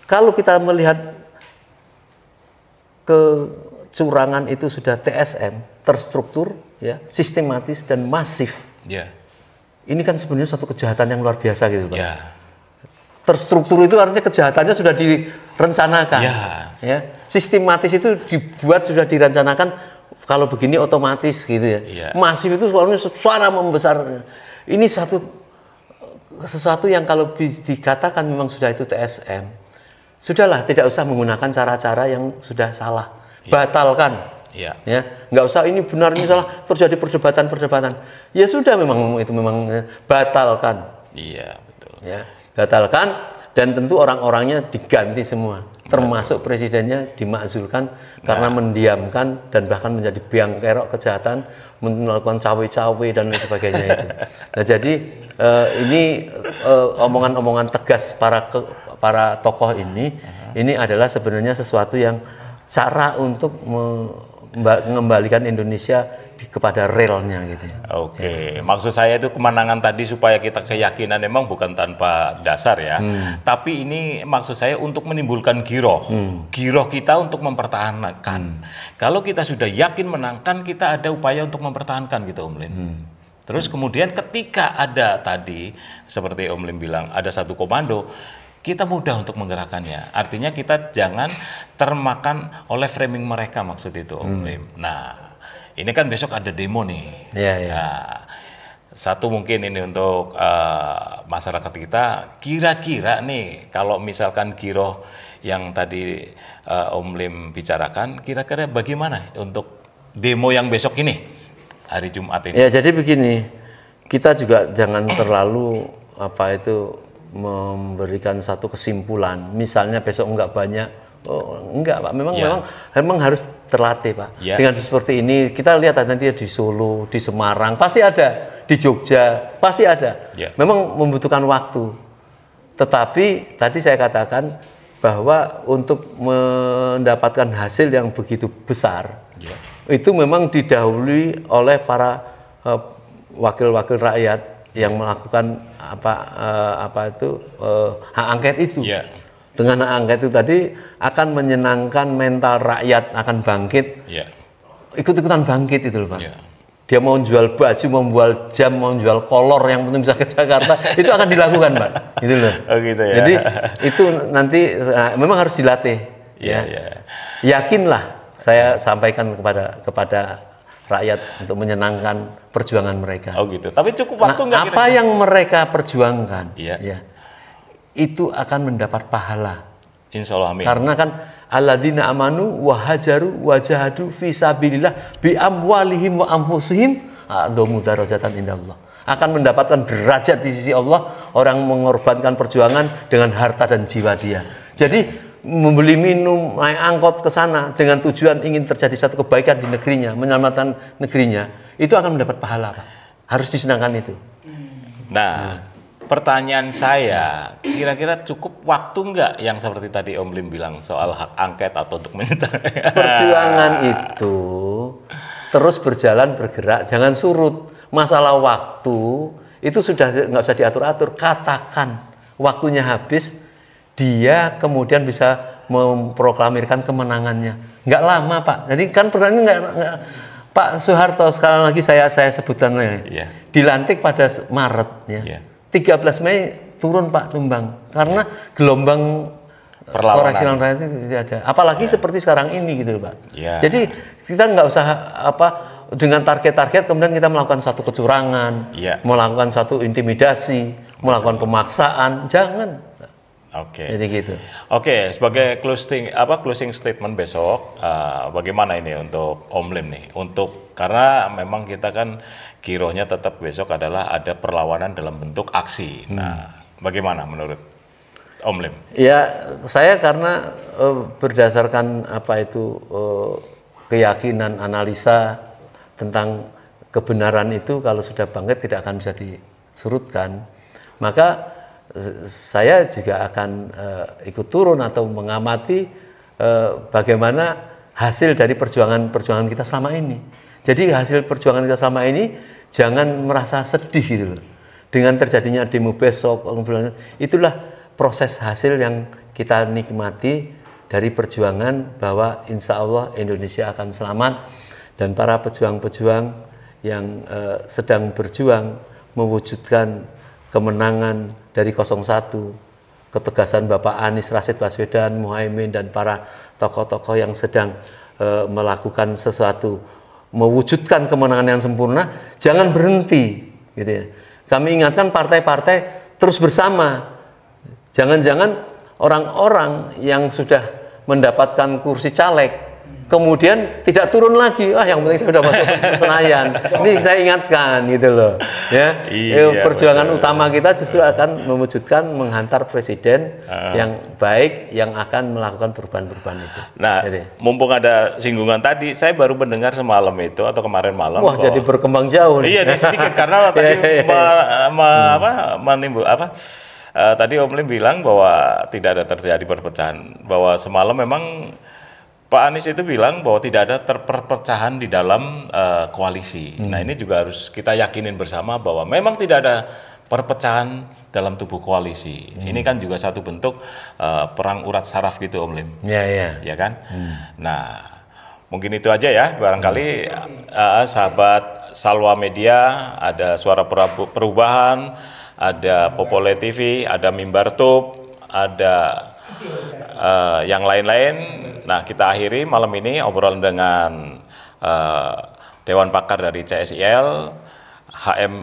kalau kita melihat kecurangan itu sudah TSM, terstruktur, ya, sistematis dan masif. Yeah. Ini kan sebenarnya satu kejahatan yang luar biasa gitu, Pak. Yeah. Terstruktur itu artinya kejahatannya sudah direncanakan. Yeah. Ya. Sistematis itu dibuat sudah direncanakan kalau begini otomatis gitu ya. Yeah. Masif itu suaranya suara membesar. Ini satu sesuatu yang kalau dikatakan memang sudah itu TSM, sudahlah tidak usah menggunakan cara-cara yang sudah salah, ya. batalkan. Ya. ya, nggak usah ini benar ini salah terjadi perdebatan-perdebatan. Ya sudah memang itu memang ya, batalkan. Iya betul. Ya, batalkan dan tentu orang-orangnya diganti semua termasuk presidennya dimakzulkan nah. karena mendiamkan dan bahkan menjadi biang kerok kejahatan melakukan cawe-cawe dan lain sebagainya itu. Nah jadi uh, ini eh, omongan-omongan tegas para ke, para tokoh ini uh-huh. ini adalah sebenarnya sesuatu yang cara untuk mengembalikan Indonesia kepada relnya gitu. Ya. Oke, okay. ya.
maksud saya itu kemenangan tadi supaya kita keyakinan memang bukan tanpa dasar ya, hmm. tapi ini maksud saya untuk menimbulkan giroh, hmm. giroh kita untuk mempertahankan. Hmm. Kalau kita sudah yakin menangkan, kita ada upaya untuk mempertahankan gitu Om Lin. Hmm. Terus kemudian ketika ada tadi seperti Om Lin bilang ada satu komando, kita mudah untuk menggerakkannya. Artinya kita jangan termakan oleh framing mereka maksud itu Om hmm. Lim. Nah, ini kan besok ada demo nih.
Iya, iya. Nah,
satu mungkin ini untuk uh, masyarakat kita kira-kira nih kalau misalkan kiro yang tadi uh, Om Lim bicarakan kira-kira bagaimana untuk demo yang besok ini hari Jumat ini. Ya, jadi
begini. Kita juga jangan terlalu apa itu memberikan satu kesimpulan. Misalnya besok enggak banyak Oh, enggak Pak, memang ya. memang memang harus terlatih Pak. Ya. Dengan seperti ini kita lihat nanti di Solo, di Semarang pasti ada, di Jogja pasti ada. Ya. Memang membutuhkan waktu. Tetapi tadi saya katakan bahwa untuk mendapatkan hasil yang begitu besar ya. itu memang didahului oleh para eh, wakil-wakil uh, rakyat yang melakukan apa uh, apa itu uh, hak angket itu. Ya dengan angket itu tadi akan menyenangkan mental rakyat akan bangkit. Yeah. Ikut-ikutan bangkit itu loh, Pak. Yeah. Dia mau jual baju, mau jual jam, mau jual kolor yang penting bisa ke Jakarta, itu akan dilakukan, Pak. Itu loh. Oh gitu ya. Jadi itu nanti nah, memang harus dilatih. Yeah, ya. Yeah. Ya. Yakinlah saya sampaikan kepada kepada rakyat untuk menyenangkan perjuangan mereka. Oh gitu. Tapi cukup waktu nah, nggak? Apa kira -kira? yang mereka perjuangkan? Iya. Ya itu akan mendapat pahala. Insya Allah amin. Karena kan alladzina amanu wa hajaru wa jahadu fi sabilillah bi amwalihim wa anfusihim adzamu darajatan Allah. Akan mendapatkan derajat di sisi Allah orang mengorbankan perjuangan dengan harta dan jiwa dia. Jadi membeli minum, naik angkot ke sana dengan tujuan ingin terjadi satu kebaikan di negerinya, menyelamatkan negerinya, itu akan mendapat pahala, Pak. Harus disenangkan itu.
Nah, pertanyaan saya, kira-kira cukup waktu enggak yang seperti tadi Om Lim bilang soal hak angket atau untuk minta Perjuangan
itu terus berjalan bergerak, jangan surut. Masalah waktu itu sudah nggak usah diatur-atur. Katakan waktunya habis, dia kemudian bisa memproklamirkan kemenangannya. Nggak lama Pak. Jadi kan pertanyaan nggak, nggak Pak Soeharto sekarang lagi saya saya sebutannya Yeah. Dilantik pada Maret ya. Yeah 13 Mei turun Pak tumbang karena gelombang eh, Perlawanan. itu tidak ada. Apalagi ya. seperti sekarang ini gitu Pak. Ya. Jadi kita nggak usah apa dengan target-target kemudian kita melakukan satu kecurangan, ya. melakukan satu intimidasi, melakukan pemaksaan, jangan. Oke. Okay. Jadi gitu. Oke,
okay, sebagai closing apa closing statement besok uh, bagaimana ini untuk Om Lim nih? Untuk karena memang kita kan kirohnya tetap besok adalah ada perlawanan dalam bentuk aksi. Hmm. Nah, bagaimana menurut Om Lim?
Ya, saya karena uh, berdasarkan apa itu uh, keyakinan analisa tentang kebenaran itu kalau sudah banget tidak akan bisa disurutkan. Maka saya juga akan uh, ikut turun atau mengamati bagaimana hasil dari perjuangan-perjuangan kita selama ini jadi hasil perjuangan kita selama ini jangan merasa sedih gitu loh. Dengan terjadinya demo besok, itulah proses hasil yang kita nikmati dari perjuangan bahwa insya Allah Indonesia akan selamat dan para pejuang-pejuang yang eh, sedang berjuang mewujudkan kemenangan dari 01 ketegasan Bapak Anies Rasid Baswedan, Muhaimin dan para tokoh-tokoh yang sedang eh, melakukan sesuatu mewujudkan kemenangan yang sempurna, jangan berhenti gitu ya. Kami ingatkan partai-partai terus bersama. Jangan-jangan orang-orang yang sudah mendapatkan kursi caleg kemudian tidak turun lagi ah yang penting saya sudah masuk Senayan ini saya ingatkan gitu loh ya iya, perjuangan betul. utama kita justru akan mewujudkan menghantar presiden uh. yang baik yang akan melakukan perubahan-perubahan itu
nah jadi, mumpung ada singgungan tadi saya baru mendengar semalam itu atau kemarin malam wah jadi
berkembang jauh nih. iya di sedikit karena tadi iya, iya, iya.
Eh, me, hmm. apa menimbul apa uh, tadi Om Lim bilang bahwa tidak ada terjadi perpecahan bahwa semalam memang Pak Anies itu bilang bahwa tidak ada terperpecahan di dalam uh, koalisi. Hmm. Nah ini juga harus kita yakinin bersama bahwa memang tidak ada perpecahan dalam tubuh koalisi. Hmm. Ini kan juga satu bentuk uh, perang urat saraf gitu Om Lim. Iya, iya. Iya kan? Hmm. Nah, mungkin itu aja ya barangkali uh, sahabat Salwa Media, ada Suara Perubahan, ada Popole TV, ada Mimbar Tube, ada uh, yang lain-lain. Nah, kita akhiri malam ini obrolan dengan uh, Dewan Pakar dari CSIL, HM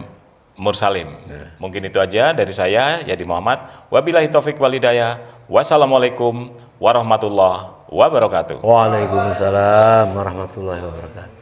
Mursalim. Yeah. Mungkin itu aja dari saya, Yadi Muhammad. Wabillahi taufik walidaya. Wassalamualaikum warahmatullahi wabarakatuh.
Waalaikumsalam warahmatullahi wabarakatuh.